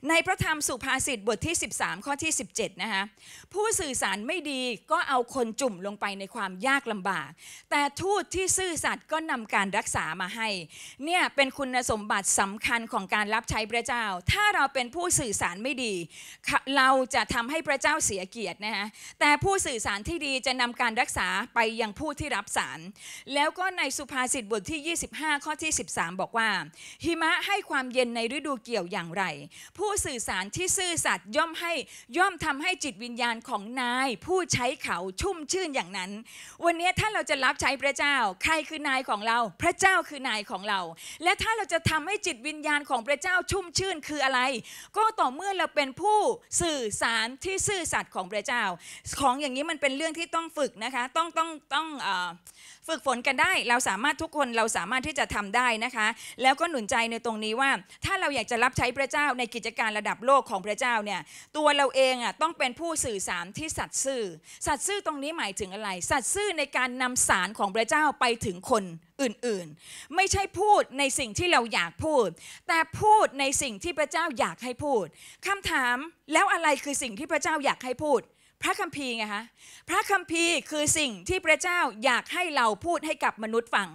ในพระธรรมสุภาษิตบทที่ 13 ข้อที่ 17นะคะผู้สื่อสารไม่ดีก็เอาคนจุ่มลงไปในความยากลำบาก แต่ทูตที่ซื่อสัตย์ก็นำการรักษามาให้เนี่ยเป็นคุณสมบัติสำคัญของการรับใช้พระเจ้า ถ้าเราเป็นผู้สื่อสารไม่ดี เราจะทำให้พระเจ้าเสียเกียรตินะคะแต่ผู้สื่อสารที่ดีจะนำการรักษาไปยังผู้ที่รับสาร แล้วก็ในสุภาษิตบทที่ 25 ข้อที่ 13 บอกว่าหิมะให้ความเย็นในฤดูเกี่ยวอย่างไรผู้สื่อสารที่ซื่อสัตย์ย่อมให้ย่อมทำให้จิตวิญญาณของนายผู้ใช้เขาชุ่มชื่นอย่างนั้น วันนี้ถ้าเราจะรับใช้พระเจ้าใครคือนายของเราพระเจ้าคือนายของเรา และถ้าเราจะทำให้จิตวิญญาณของพระเจ้าชุ่มชื่นคืออะไร ก็ต่อเมื่อเราเป็นผู้สื่อสารที่ซื่อสัตย์ของพระเจ้า ของอย่างนี้มันเป็นเรื่องที่ต้องฝึกนะคะต้องต้องต้องฝึกฝนกันได้ เราสามารถทุกคนเราสามารถที่จะทำได้นะคะ แล้วก็หนุนใจในตัวรงนี้ว่าถ้าเราอยากจะรับใช้พระเจ้าในกิจการระดับโลกของพระเจ้าเนี่ยตัวเราเองอ่ะต้องเป็นผู้สื่อสารที่สัตย์ซื่อสัตย์ซื่อตรงนี้หมายถึงอะไรสัตย์ซื่อในการนำสารของพระเจ้าไปถึงคนอื่น ๆ ไม่ใช่พูดในสิ่งที่เราอยากพูด แต่พูดในสิ่งที่พระเจ้าอยากให้พูดคำถามแล้วอะไรคือสิ่งที่พระเจ้าอยากให้พูดพระคัมภีร์ไงคะพระคัมภีร์คือสิ่งที่พระเจ้าอยากให้เราพูดให้กับมนุษย์ฟัง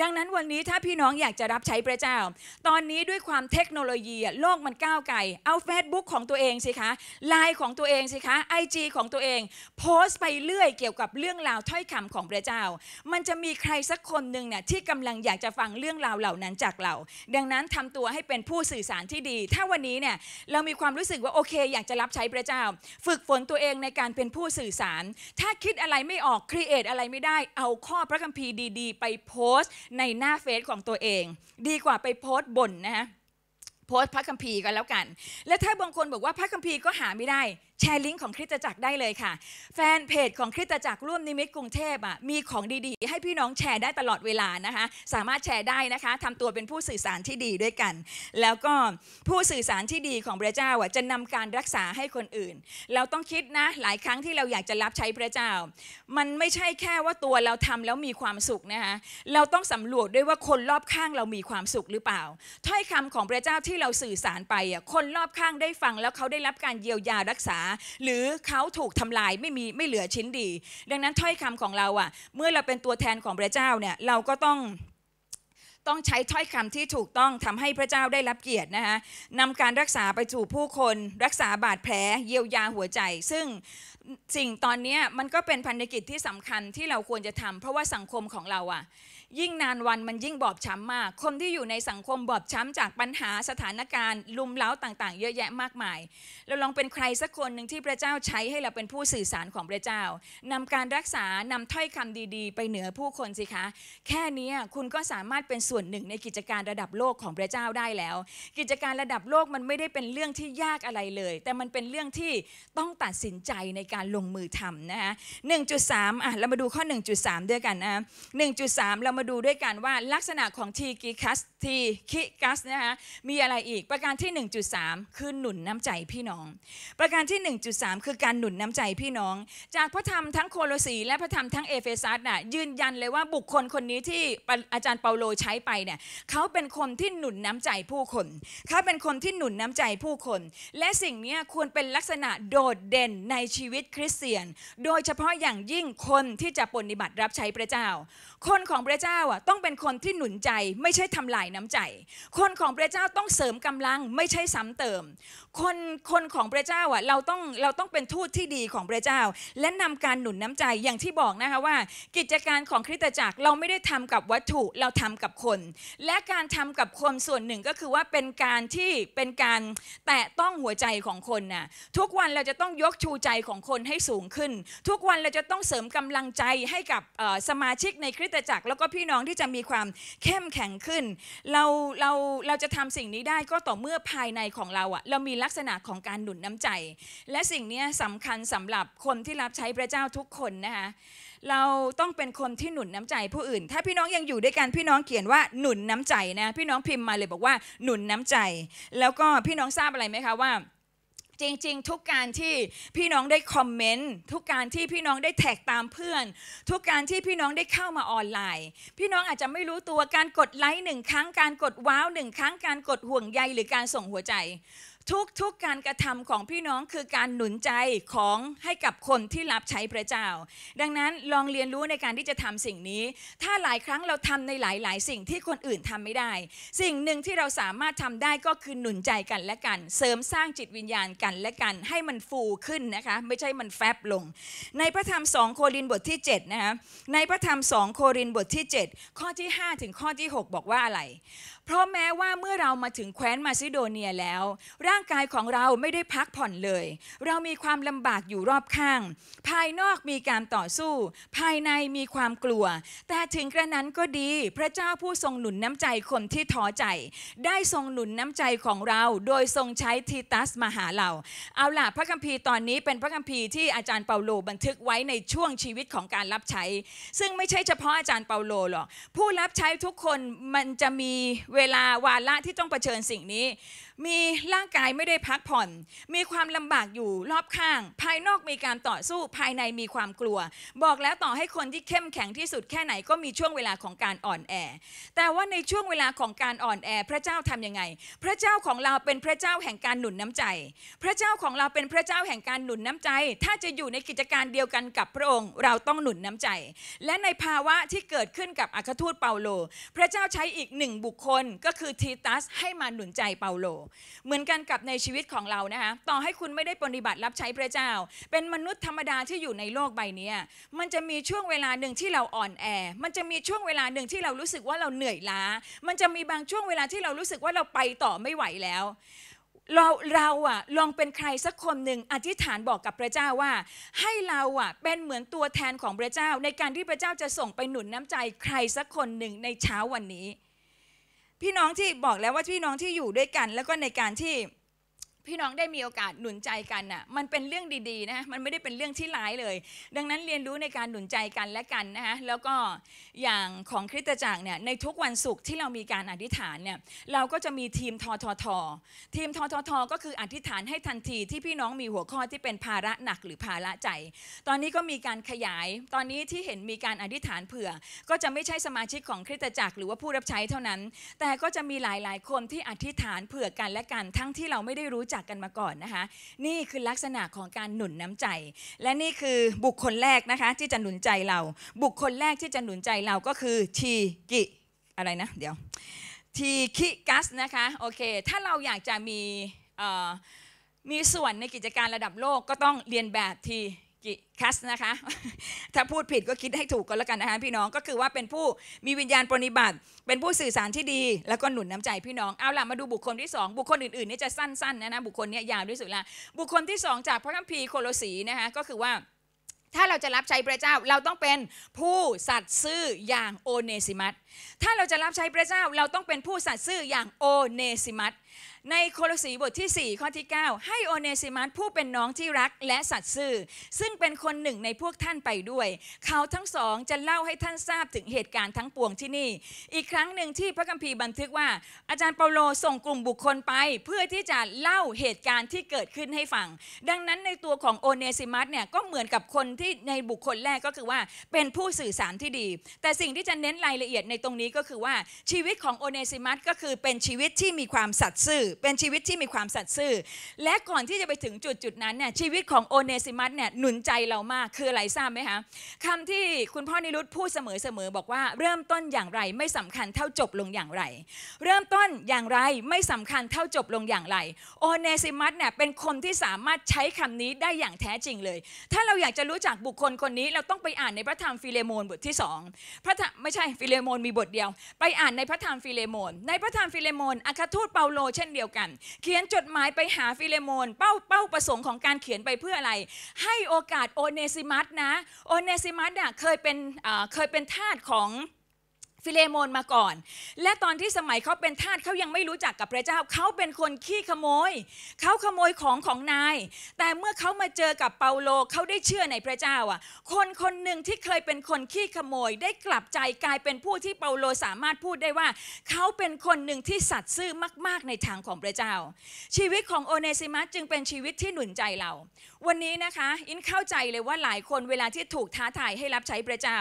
ดังนั้นวันนี้ถ้าพี่น้องอยากจะรับใช้พระเจ้า ตอนนี้ด้วยความเทคโนโลยีโลกมันก้าวไกลเอาเฟซบุ๊กของตัวเองสิคะไลน์ของตัวเองสิคะ IG ของตัวเองโพสต์ไปเรื่อยเกี่ยวกับเรื่องราวถ้อยคำของพระเจ้า มันจะมีใครสักคนหนึ่งเนี่ยที่กำลังอยากจะฟังเรื่องราวเหล่านั้นจากเราดังนั้นทำตัวให้เป็นผู้สื่อสารที่ดี ถ้าวันนี้เนี่ยเรามีความรู้สึกว่าโอเค อยากจะรับใช้พระเจ้า ฝึกฝนตัวเองในการเป็นผู้สื่อสาร ถ้าคิดอะไรไม่ออกครีเอทอะไรไม่ได้ เอาข้อพระคัมภีร์ดีๆ ไปโพสต์ในหน้าเฟซของตัวเอง ดีกว่าไปโพสต์บ่นนะฮะโพสต์พระคัมภีร์กันแล้วกัน และถ้าบางคนบอกว่าพระคัมภีร์ก็หาไม่ได้แชร์ลิงก์ของคริสตจักรได้เลยค่ะแฟนเพจของคริสตจักรร่วมนิมิตกรุงเทพอ่ะมีของดีๆ ให้พี่น้องแชร์ได้ตลอดเวลานะคะสามารถแชร์ได้นะคะทำตัวเป็นผู้สื่อสารที่ดีด้วยกัน แล้วก็ผู้สื่อสารที่ดีของพระเจ้าอ่ะจะนำการรักษาให้คนอื่น เราต้องคิดนะหลายครั้งที่เราอยากจะรับใช้พระเจ้า มันไม่ใช่แค่ว่าตัวเราทำแล้วมีความสุขนะคะเราต้องสำรวจด้วยว่าคนรอบข้างเรามีความสุขหรือเปล่า ถ้อยคำของพระเจ้าที่เราสื่อสารไปอ่ะคนรอบข้างได้ฟังแล้วเขาได้รับการเยียวยารักษาหรือเขาถูกทำลายไม่มีไม่เหลือชิ้นดี ดังนั้นถ้อยคำของเราอะ่ะ เมื่อเราเป็นตัวแทนของพระเจ้าเนี่ยเราก็ต้องต้องใช้ถ้อยคำที่ถูกต้องทำให้พระเจ้าได้รับเกียรตินะคะนำการรักษาไปสู่ผู้คน รักษาบาดแผลเยียวยาหัวใจ ซึ่งสิ่งตอนนี้มันก็เป็นพันธกิจที่สำคัญที่เราควรจะทำเพราะว่าสังคมของเราอะ่ะยิ่งนานวันมันยิ่งบอบช้ำมาก คนที่อยู่ในสังคมบอบช้ำจากปัญหาสถานการณ์ ลุมเล้าต่าง ๆเยอะแยะมากมาย เราลองเป็นใครสักคนหนึ่งที่พระเจ้าใช้ให้เราเป็นผู้สื่อสารของพระเจ้า นำการรักษานำถ้อยคำดี ๆ ไปเหนือผู้คนสิคะ แค่นี้คุณก็สามารถเป็นส่วนหนึ่งในกิจการระดับโลกของพระเจ้าได้แล้ว กิจการระดับโลกมันไม่ได้เป็นเรื่องที่ยากอะไรเลย แต่มันเป็นเรื่องที่ต้องตัดสินใจในการลงมือทำนะคะ1.3 อ่ะ เรามาดูข้อ 1.3 ด้วยกันนะ1.3 เรามาาดูด้วยกันว่าลักษณะของทีกิคัสทีคิกัสนะคะมีอะไรอีกประการที่ 1.3 คือหนุนน้ำใจพี่น้อง ประการที่ 1.3 คือการหนุนน้ำใจพี่น้อง จากพระธรรมทั้งโคโลสีและพระธรรมทั้งเอเฟซัสน่ะยืนยันเลยว่าบุคคลคนนี้ที่อาจารย์เปาโลใช้ไปเนี่ยเขาเป็นคนที่หนุนน้ำใจผู้คนเขาเป็นคนที่หนุนน้ำใจผู้คน และสิ่งนี้ควรเป็นลักษณะโดดเด่นในชีวิตคริสเตียน โดยเฉพาะอย่างยิ่งคนที่จะปฏิบัติรับใช้พระเจ้า คนของพระเจ้าาอ่ะต้องเป็นคนที่หนุนใจไม่ใช่ทำลายน้ำใจ คนของพระเจ้าต้องเสริมกำลังไม่ใช่ซ้ำเติมคนคนของพระเจ้าอ่ะเราต้องเราต้องเป็นทูตที่ดีของพระเจ้า และนำการหนุนน้ำใจอย่างที่บอกนะคะว่ากิจการของคริสตจักรเราไม่ได้ทำกับวัตถุเราทำกับคน และการทำกับคนส่วนหนึ่งก็คือว่าเป็นการที่เป็นการแตะต้องหัวใจของคนน่ะทุกวันเราจะต้องยกชูใจของคนให้สูงขึ้น ทุกวันเราจะต้องเสริมกำลังใจให้กับสมาชิกในคริสตจักรแล้วก็พี่น้องที่จะมีความเข้มแข็งขึ้นเราเราเราจะทำสิ่งนี้ได้ก็ต่อเมื่อภายในของเราอะเรามีลักษณะของการหนุนน้ำใจ และสิ่งนี้สำคัญสำหรับคนที่รับใช้พระเจ้าทุกคนนะคะเราต้องเป็นคนที่หนุนน้ำใจผู้อื่น ถ้าพี่น้องยังอยู่ด้วยกันพี่น้องเขียนว่าหนุนน้ำใจนะพี่น้องพิมพ์มาเลยบอกว่า หนุนน้ำใจ แล้วก็พี่น้องทราบอะไรไหมคะว่าจริงๆ ทุกการที่พี่น้องได้คอมเมนต์ทุกการที่พี่น้องได้แท็กตามเพื่อน ทุกการที่พี่น้องได้เข้ามาออนไลน์ พี่น้องอาจจะไม่รู้ตัวการกดไลค์หนึ่งครั้งการกดว้าวหนึ่งครั้งการกดห่วงใยหรือการส่งหัวใจทุกๆกการกระทำของพี่น้องคือการหนุนใจของให้กับคนที่รับใช้พระเจ้า ดังนั้นลองเรียนรู้ในการที่จะทำสิ่งนี้ ถ้าหลายครั้งเราทำในหลายๆ สิ่งที่คนอื่นทำไม่ได้ สิ่งหนึ่งที่เราสามารถทำได้ก็คือหนุนใจกันและกัน เสริมสร้างจิตวิญญาณกันและกัน ให้มันฟูขึ้นนะคะ ไม่ใช่มันแฟบลง ในพระธรรมสองโครินบทที่7นะคะในพระธรรมสองโครินบทที่ 7 ข้อที่ 5 ถึงข้อที่ 6 บอกว่าอะไรพราะแม้ว่าเมื่อเรามาถึงแคว้นมาซิโดเนียแล้ว ร่างกายของเราไม่ได้พักผ่อนเลย เรามีความลำบากอยู่รอบข้าง ภายนอกมีการต่อสู้ ภายในมีความกลัว แต่ถึงกระนั้นก็ดีพระเจ้าผู้ทรงหนุนน้ำใจคนที่ท้อใจ ได้ทรงหนุนน้ำใจของเราโดยทรงใช้ทิตัสมาหาเราเอาล่ะพระคัมภีร์ตอนนี้เป็นพระคัมภีร์ที่อาจารย์เปาโลบันทึกไว้ในช่วงชีวิตของการรับใช้ ซึ่งไม่ใช่เฉพาะอาจารย์เปาโลหรอกผู้รับใช้ทุกคนมันจะมีเวเวลาวาระที่ต้องเผชิญสิ่งนี้มีร่างกายไม่ได้พักผ่อน มีความลำบากอยู่รอบข้าง ภายนอกมีการต่อสู้ภายในมีความกลัว บอกแล้วต่อให้คนที่เข้มแข็งที่สุดแค่ไหนก็มีช่วงเวลาของการอ่อนแอ แต่ว่าในช่วงเวลาของการอ่อนแอพระเจ้าทำยังไง พระเจ้าของเราเป็นพระเจ้าแห่งการหนุนน้ำใจ พระเจ้าของเราเป็นพระเจ้าแห่งการหนุนน้ำใจ ถ้าจะอยู่ในกิจการเดียวกันกับพระองค์ เราต้องหนุนน้ำใจ และในภาวะที่เกิดขึ้นกับอัครทูตเปาโล พระเจ้าใช้อีกหนึ่งบุคคลก็คือทีตัสให้มาหนุนใจเปาโลเหมือนกันกับในชีวิตของเรานะคะ ต่อให้คุณไม่ได้ปฏิบัติรับใช้พระเจ้า เป็นมนุษย์ธรรมดาที่อยู่ในโลกใบนี้ มันจะมีช่วงเวลาหนึ่งที่เราอ่อนแอ มันจะมีช่วงเวลาหนึ่งที่เรารู้สึกว่าเราเหนื่อยล้า มันจะมีบางช่วงเวลาที่เรารู้สึกว่าเราไปต่อไม่ไหวแล้ว เรา เราอะลองเป็นใครสักคนหนึ่งอธิษฐานบอกกับพระเจ้าว่า ให้เราอะเป็นเหมือนตัวแทนของพระเจ้า ในการที่พระเจ้าจะส่งไปหนุนน้ำใจใครสักคนหนึ่งในเช้าวันนี้พี่น้องที่บอกแล้วว่าพี่น้องที่อยู่ด้วยกันแล้วก็ในการที่พี่น้องได้มีโอกาสหนุนใจกันน่ะมันเป็นเรื่องดีๆนะมันไม่ได้เป็นเรื่องที่ร้ายเลย ดังนั้นเรียนรู้ในการหนุนใจกันและกันนะคะแล้วก็อย่างของคริสตจักรเนี่ยในทุกวันศุกร์ที่เรามีการอธิษฐานเนี่ยเราก็จะมีทีมททททีมทททก็คืออธิษฐานให้ทันที ที่พี่น้องมีหัวข้อที่เป็นภาระหนักหรือภาระใจ ตอนนี้ก็มีการขยายตอนนี้ที่เห็นมีการอธิษฐานเผื่อ ก็จะไม่ใช่สมาชิกของคริสตจักรหรือว่าผู้รับใช้เท่านั้น แต่ก็จะมีหลายๆ คนที่อธิษฐานเผื่อกันและกัน ทั้งที่เราไม่ได้รู้จักกันมาก่อนนะคะนี่คือลักษณะของการหนุนน้ำใจ และนี่คือบุคคลแรกนะคะที่จะหนุนใจเราบุคคลแรกที่จะหนุนใจเราก็คือทีกิอะไรนะเดี๋ยวทีคิกัสนะคะโอเคถ้าเราอยากจะมีมีส่วนในกิจการระดับโลกก็ต้องเรียนแบบทีกิคัสนะคะถ้าพูดผิดก็คิดให้ถูกก็แล้วกันนะคะพี่น้องก็คือว่าเป็นผู้มีวิญญาณปรนิบัติ เป็นผู้สื่อสารที่ดีแล้วก็หนุนน้ำใจพี่น้องเอาล่ะมาดูบุคคลที่2บุคคลอื่นๆนี่จะสั้นๆนะนะบุคคลนี้ยาวที่สุดละบุคคลที่2จากพระคัมภีร์โคโลสีนะคะก็คือว่า ถ้าเราจะรับใช้พระเจ้าเราต้องเป็นผู้สัตย์ซื่ออย่างโอเนสิมัสถ้าเราจะรับใช้พระเจ้าเราต้องเป็นผู้สัตย์ซื่ออย่างโอเนสิมัสในโคลสีบทที่ 4ข้อที่9ให้โอเนซิมัสผู้เป็นน้องที่รักและสัตย์ซื่อ ซึ่งเป็นคนหนึ่งในพวกท่านไปด้วยเขาทั้งสองจะเล่าให้ท่านทราบถึงเหตุการณ์ทั้งปวงที่นี่ อีกครั้งหนึ่งที่พระคัมภีร์บันทึกว่าอาจารย์เปาโลส่งกลุ่มบุคคลไปเพื่อที่จะเล่าเหตุการณ์ที่เกิดขึ้นให้ฟังดังนั้นในตัวของโอเนซิมัสเนี่ยก็เหมือนกับคนที่ในบุคคลแรกก็คือว่าเป็นผู้สื่อสารที่ดีแต่สิ่งที่จะเน้นรายละเอียดในตรงนี้ก็คือว่า ชีวิตของโอเนซิมัส ก็คือเป็นชีวิตที่มีความสัตย์ซื่อเป็นชีวิตที่มีความสัตย์ซื่อ และก่อนที่จะไปถึงจุดจุดนั้นเนี่ยชีวิตของโอเนซิมัสเนี่ยหนุนใจเรามากคืออะไรทราบไหมคะคำที่คุณพ่อนิรุตพูดเสมอๆบอกว่าเริ่มต้นอย่างไรไม่สำคัญเท่าจบลงอย่างไร เริ่มต้นอย่างไรไม่สำคัญเท่าจบลงอย่างไรโอเนซิมัสเนี่ยเป็นคนที่สามารถใช้คำนี้ได้อย่างแท้จริงเลย ถ้าเราอยากจะรู้จักบุคคลคนนี้ เราต้องไปอ่านในพระธรรมฟิเลโมนบทที่2พระธรรมไม่ใช่ฟิเลโมนมีบทเดียว ไปอ่านในพระธรรมฟิเลโมนในพระธรรมฟิเลโมนอคาทูตเปาโลเช่นเดียวดียวกันเขียนจดหมายไปหาฟิเลโมน เป้าเป้าประสงค์ของการเขียนไปเพื่ออะไร ให้โอกาสโอเนซิมัสนะโอเนซิมัสเคยเป็นเคยเป็นทาสของฟิเลโมนมาก่อน และตอนที่สมัยเขาเป็นทาสเขายังไม่รู้จักกับพระเจ้า เขาเป็นคนขี้ขโมย เขาขโมยของของนาย แต่เมื่อเขามาเจอกับเปาโลเขาได้เชื่อในพระเจ้าอ่ะคนคนหนึ่งที่เคยเป็นคนขี้ขโมยได้กลับใจกลายเป็นผู้ที่เปาโลสามารถพูดได้ว่า เขาเป็นคนหนึ่งที่สัตย์ซื่อมากๆ ในทางของพระเจ้า ชีวิตของโอเนซิมัสจึงเป็นชีวิตที่หนุนใจเรา วันนี้นะคะอินเข้าใจเลยว่าหลายคนเวลาที่ถูกท้าทายให้รับใช้พระเจ้า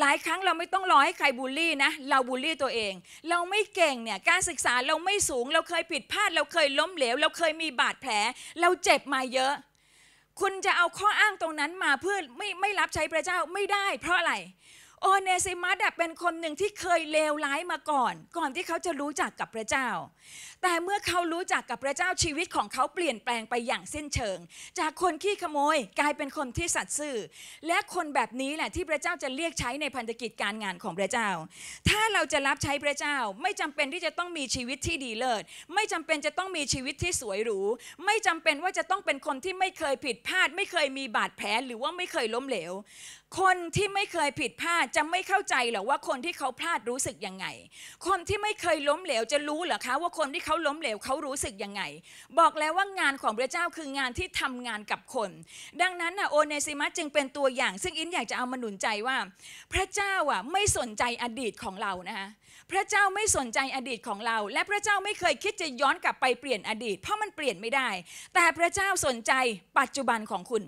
หลายครั้งเราไม่ต้องรอให้ใครบูลลี่นะเราบูลลี่ตัวเอง เราไม่เก่งเนี่ยการศึกษาเราไม่สูง เราเคยผิดพลาด เราเคยล้มเหลว เราเคยมีบาดแผล เราเจ็บมาเยอะ คุณจะเอาข้ออ้างตรงนั้นมา เพื่อไม่ไม่รับใช้พระเจ้าไม่ได้เพราะอะไรโอเนซิมัสเป็นคนหนึ่งที่เคยเลวร้ายมาก่อน ก่อนที่เขาจะรู้จักกับพระเจ้าแต่เมื่อเขารู้จักกับพระเจ้าชีวิตของเขาเปลี่ยนแปลงไปอย่างสิ้นเชิง จากคนขี้ขโมยกลายเป็นคนที่สัตย์ซื่อและคนแบบนี้แหละที่พระเจ้าจะเรียกใช้ในพันธกิจการงานของพระเจ้า ถ้าเราจะรับใช้พระเจ้า ไม่จำเป็นที่จะต้องมีชีวิตที่ดีเลิศไม่จำเป็นจะต้องมีชีวิตที่สวยหรู ไม่จำเป็นว่าจะต้องเป็นคนที่ไม่เคยผิดพลาด ไม่เคยมีบาดแผลหรือว่าไม่เคยล้มเหลวคนที่ไม่เคยผิดพลาดจะไม่เข้าใจหรอว่าคนที่เขาพลาดรู้สึกยังไง คนที่ไม่เคยล้มเหลวจะรู้หรอคะว่าคนที่เขาเขาล้มเหลวเขารู้สึกยังไง บอกแล้วว่างานของพระเจ้าคืองานที่ทำงานกับคน ดังนั้นนะโอเนซิมัสจึงเป็นตัวอย่าง ซึ่งอินอยากจะเอามาหนุนใจว่า พระเจ้าอ่ะไม่สนใจอดีตของเรานะคะพระเจ้าไม่สนใจอดีตของเรา และพระเจ้าไม่เคยคิดจะย้อนกลับไปเปลี่ยนอดีตเพราะมันเปลี่ยนไม่ได้ แต่พระเจ้าสนใจปัจจุบันของคุณ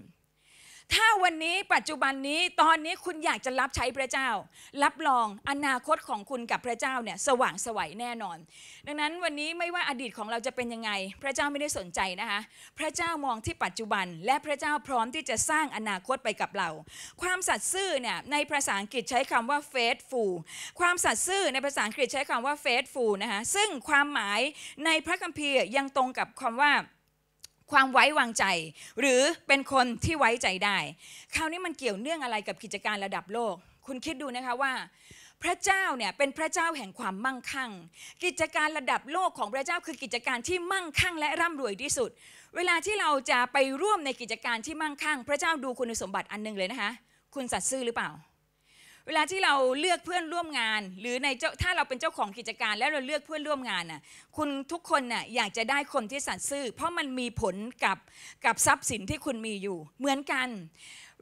ถ้าวันนี้ปัจจุบันนี้ ตอนนี้คุณอยากจะรับใช้พระเจ้า รับรองอนาคตของคุณกับพระเจ้าเนี่ยสว่าง สวัยแน่นอน ดังนั้นวันนี้ไม่ว่าอดีตของเราจะเป็นยังไงพระเจ้าไม่ได้สนใจนะคะ พระเจ้ามองที่ปัจจุบันและพระเจ้าพร้อมที่จะสร้างอนาคตไปกับเรา ความสัตย์ซื่อเนี่ยในภาษาอังกฤษใช้คำว่า faithful ความสัตย์ซื่อในภาษาอังกฤษใช้คำว่า faithful นะคะซึ่งความหมายในพระคัมภีร์ยังตรงกับคำว่าความไว้วางใจหรือเป็นคนที่ไว้ใจได้คราวนี้มันเกี่ยวเนื่องอะไรกับกิจการระดับโลก คุณคิดดูนะคะว่าพระเจ้าเนี่ยเป็นพระเจ้าแห่งความมั่งคั่ง กิจการระดับโลกของพระเจ้าคือกิจการที่มั่งคั่ง และร่ำรวยที่สุด เวลาที่เราจะไปร่วมในกิจการที่มั่งคั่ง พระเจ้าดูคุณสมบัติอันนึงเลยนะคะคุณสัตย์ซื่อหรือเปล่าเวลาที่เราเลือกเพื่อนร่วมงาน หรือในเจ้าถ้าเราเป็นเจ้าของกิจการแล้วเราเลือกเพื่อนร่วมงานน่ะคุณทุกคนน่ะอยากจะได้คนที่สัตย์ซื่อเพราะมันมีผลกับกับทรัพย์สินที่คุณมีอยู่ เหมือนกัน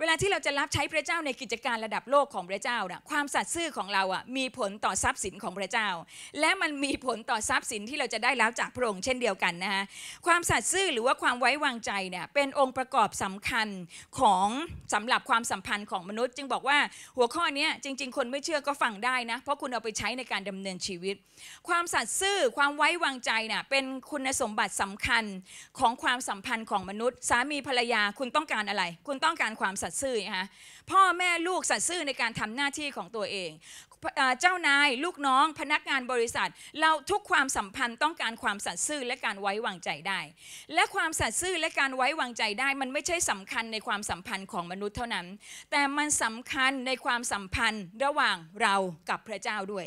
เวลาที่เราจะรับใช้พระเจ้าในกิจการระดับโลกของพระเจ้านะความสัตย์ซื่อของเราอ่ะมีผลต่อทรัพย์สินของพระเจ้า และมันมีผลต่อทรัพย์สินที่เราจะได้รับจากพระองค์เช่นเดียวกันนะคะความสัตย์ซื่อหรือว่าความไว้วางใจเนี่ยเป็นองค์ประกอบสำคัญของสำหรับความสัมพันธ์ของมนุษย์จึงบอกว่าหัวข้อนี้จริง ๆ คนไม่เชื่อก็ฟังได้นะ เพราะคุณเอาไปใช้ในการดำเนินชีวิต ความสัตย์ซื่อความไว้วางใจเนี่ยเป็นคุณสมบัติสำคัญของความสัมพันธ์ของมนุษย์ สามีภรรยาคุณต้องการอะไร คุณต้องการความสัตย์ซื่อนะคะพ่อแม่ลูกสัตย์ซื่อในการทำหน้าที่ของตัวเองเจ้านายลูกน้อง พนักงานบริษัทเราทุกความสัมพันธ์ต้องการความสัตย์ซื่อและการไว้วางใจได้ และความสัตย์ซื่อและการไว้วางใจได้ มันไม่ใช่สำคัญในความสัมพันธ์ของมนุษย์เท่านั้น แต่มันสำคัญในความสัมพันธ์ระหว่างเรากับพระเจ้าด้วย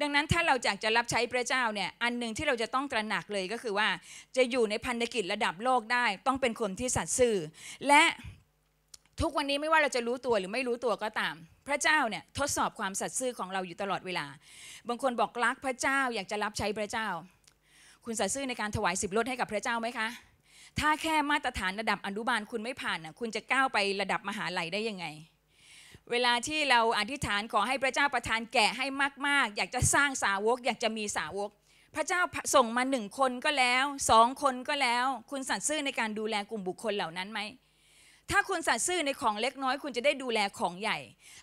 ดังนั้นถ้าเราอยากจะรับใช้พระเจ้าเนี่ยอันหนึ่งที่เราจะต้องตระหนักเลยก็คือว่า จะอยู่ในพันธกิจระดับโลกได้ ต้องเป็นคนที่สัตย์ซื่อ และทุกวันนี้ไม่ว่าเราจะรู้ตัวหรือไม่รู้ตัวก็ตาม พระเจ้าเนี่ยทดสอบความสัตย์ซื่อของเราอยู่ตลอดเวลา บางคนบอกรัก พระเจ้าอยากจะรับใช้พระเจ้า คุณสัตย์ซื่อในการถวายสิบลดให้กับพระเจ้าไหมคะ ถ้าแค่มาตรฐานระดับอนุบาลคุณไม่ผ่านน่ะ คุณจะก้าวไประดับมหาลัยได้ยังไง เวลาที่เราอธิษฐานขอให้พระเจ้าประทานแก่ให้มาก ๆ อยากจะสร้างสาวก อยากจะมีสาวก พระเจ้าส่งมาหนึ่งคนก็แล้วสองคนก็แล้ว คุณสัตย์ซื่อในการดูแลกลุ่มบุคคลเหล่านั้นไหมถ้าคุณสัตย์ซื่อในของเล็กน้อยคุณจะได้ดูแลของใหญ่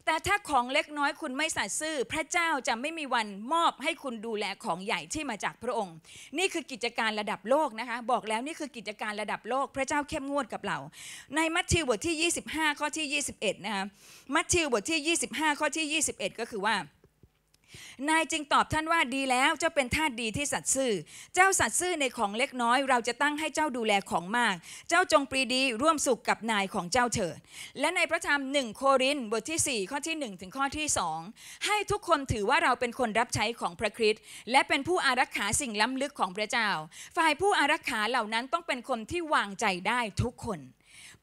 แต่ถ้าของเล็กน้อยคุณไม่สัตย์ซื่อพระเจ้าจะไม่มีวันมอบให้คุณดูแลของใหญ่ที่มาจากพระองค์ นี่คือกิจการระดับโลกนะคะ บอกแล้วนี่คือกิจการระดับโลก พระเจ้าเข้มงวดกับเรา ในมัทธิวบทที่ 25 ข้อที่ 21 นะคะมัทธิวบทที่ 25 ข้อที่ 21 ก็คือว่านายจึงตอบท่านว่าดีแล้วเจ้าเป็นทาสดีที่สัตซ์ซื่อ เจ้าสัตซ์ซื่อในของเล็กน้อยเราจะตั้งให้เจ้าดูแลของมาก เจ้าจงปรีดีร่วมสุขกับนายของเจ้าเถิด และในพระธรรมหนึ่งโครินบทที่ 4 ข้อที่ 1 ถึงข้อที่2ให้ทุกคนถือว่าเราเป็นคนรับใช้ของพระคริสต์และเป็นผู้อารักขาสิ่งล้ำลึกของพระเจ้า ฝ่ายผู้อารักขาเหล่านั้นต้องเป็นคนที่วางใจได้ทุกคน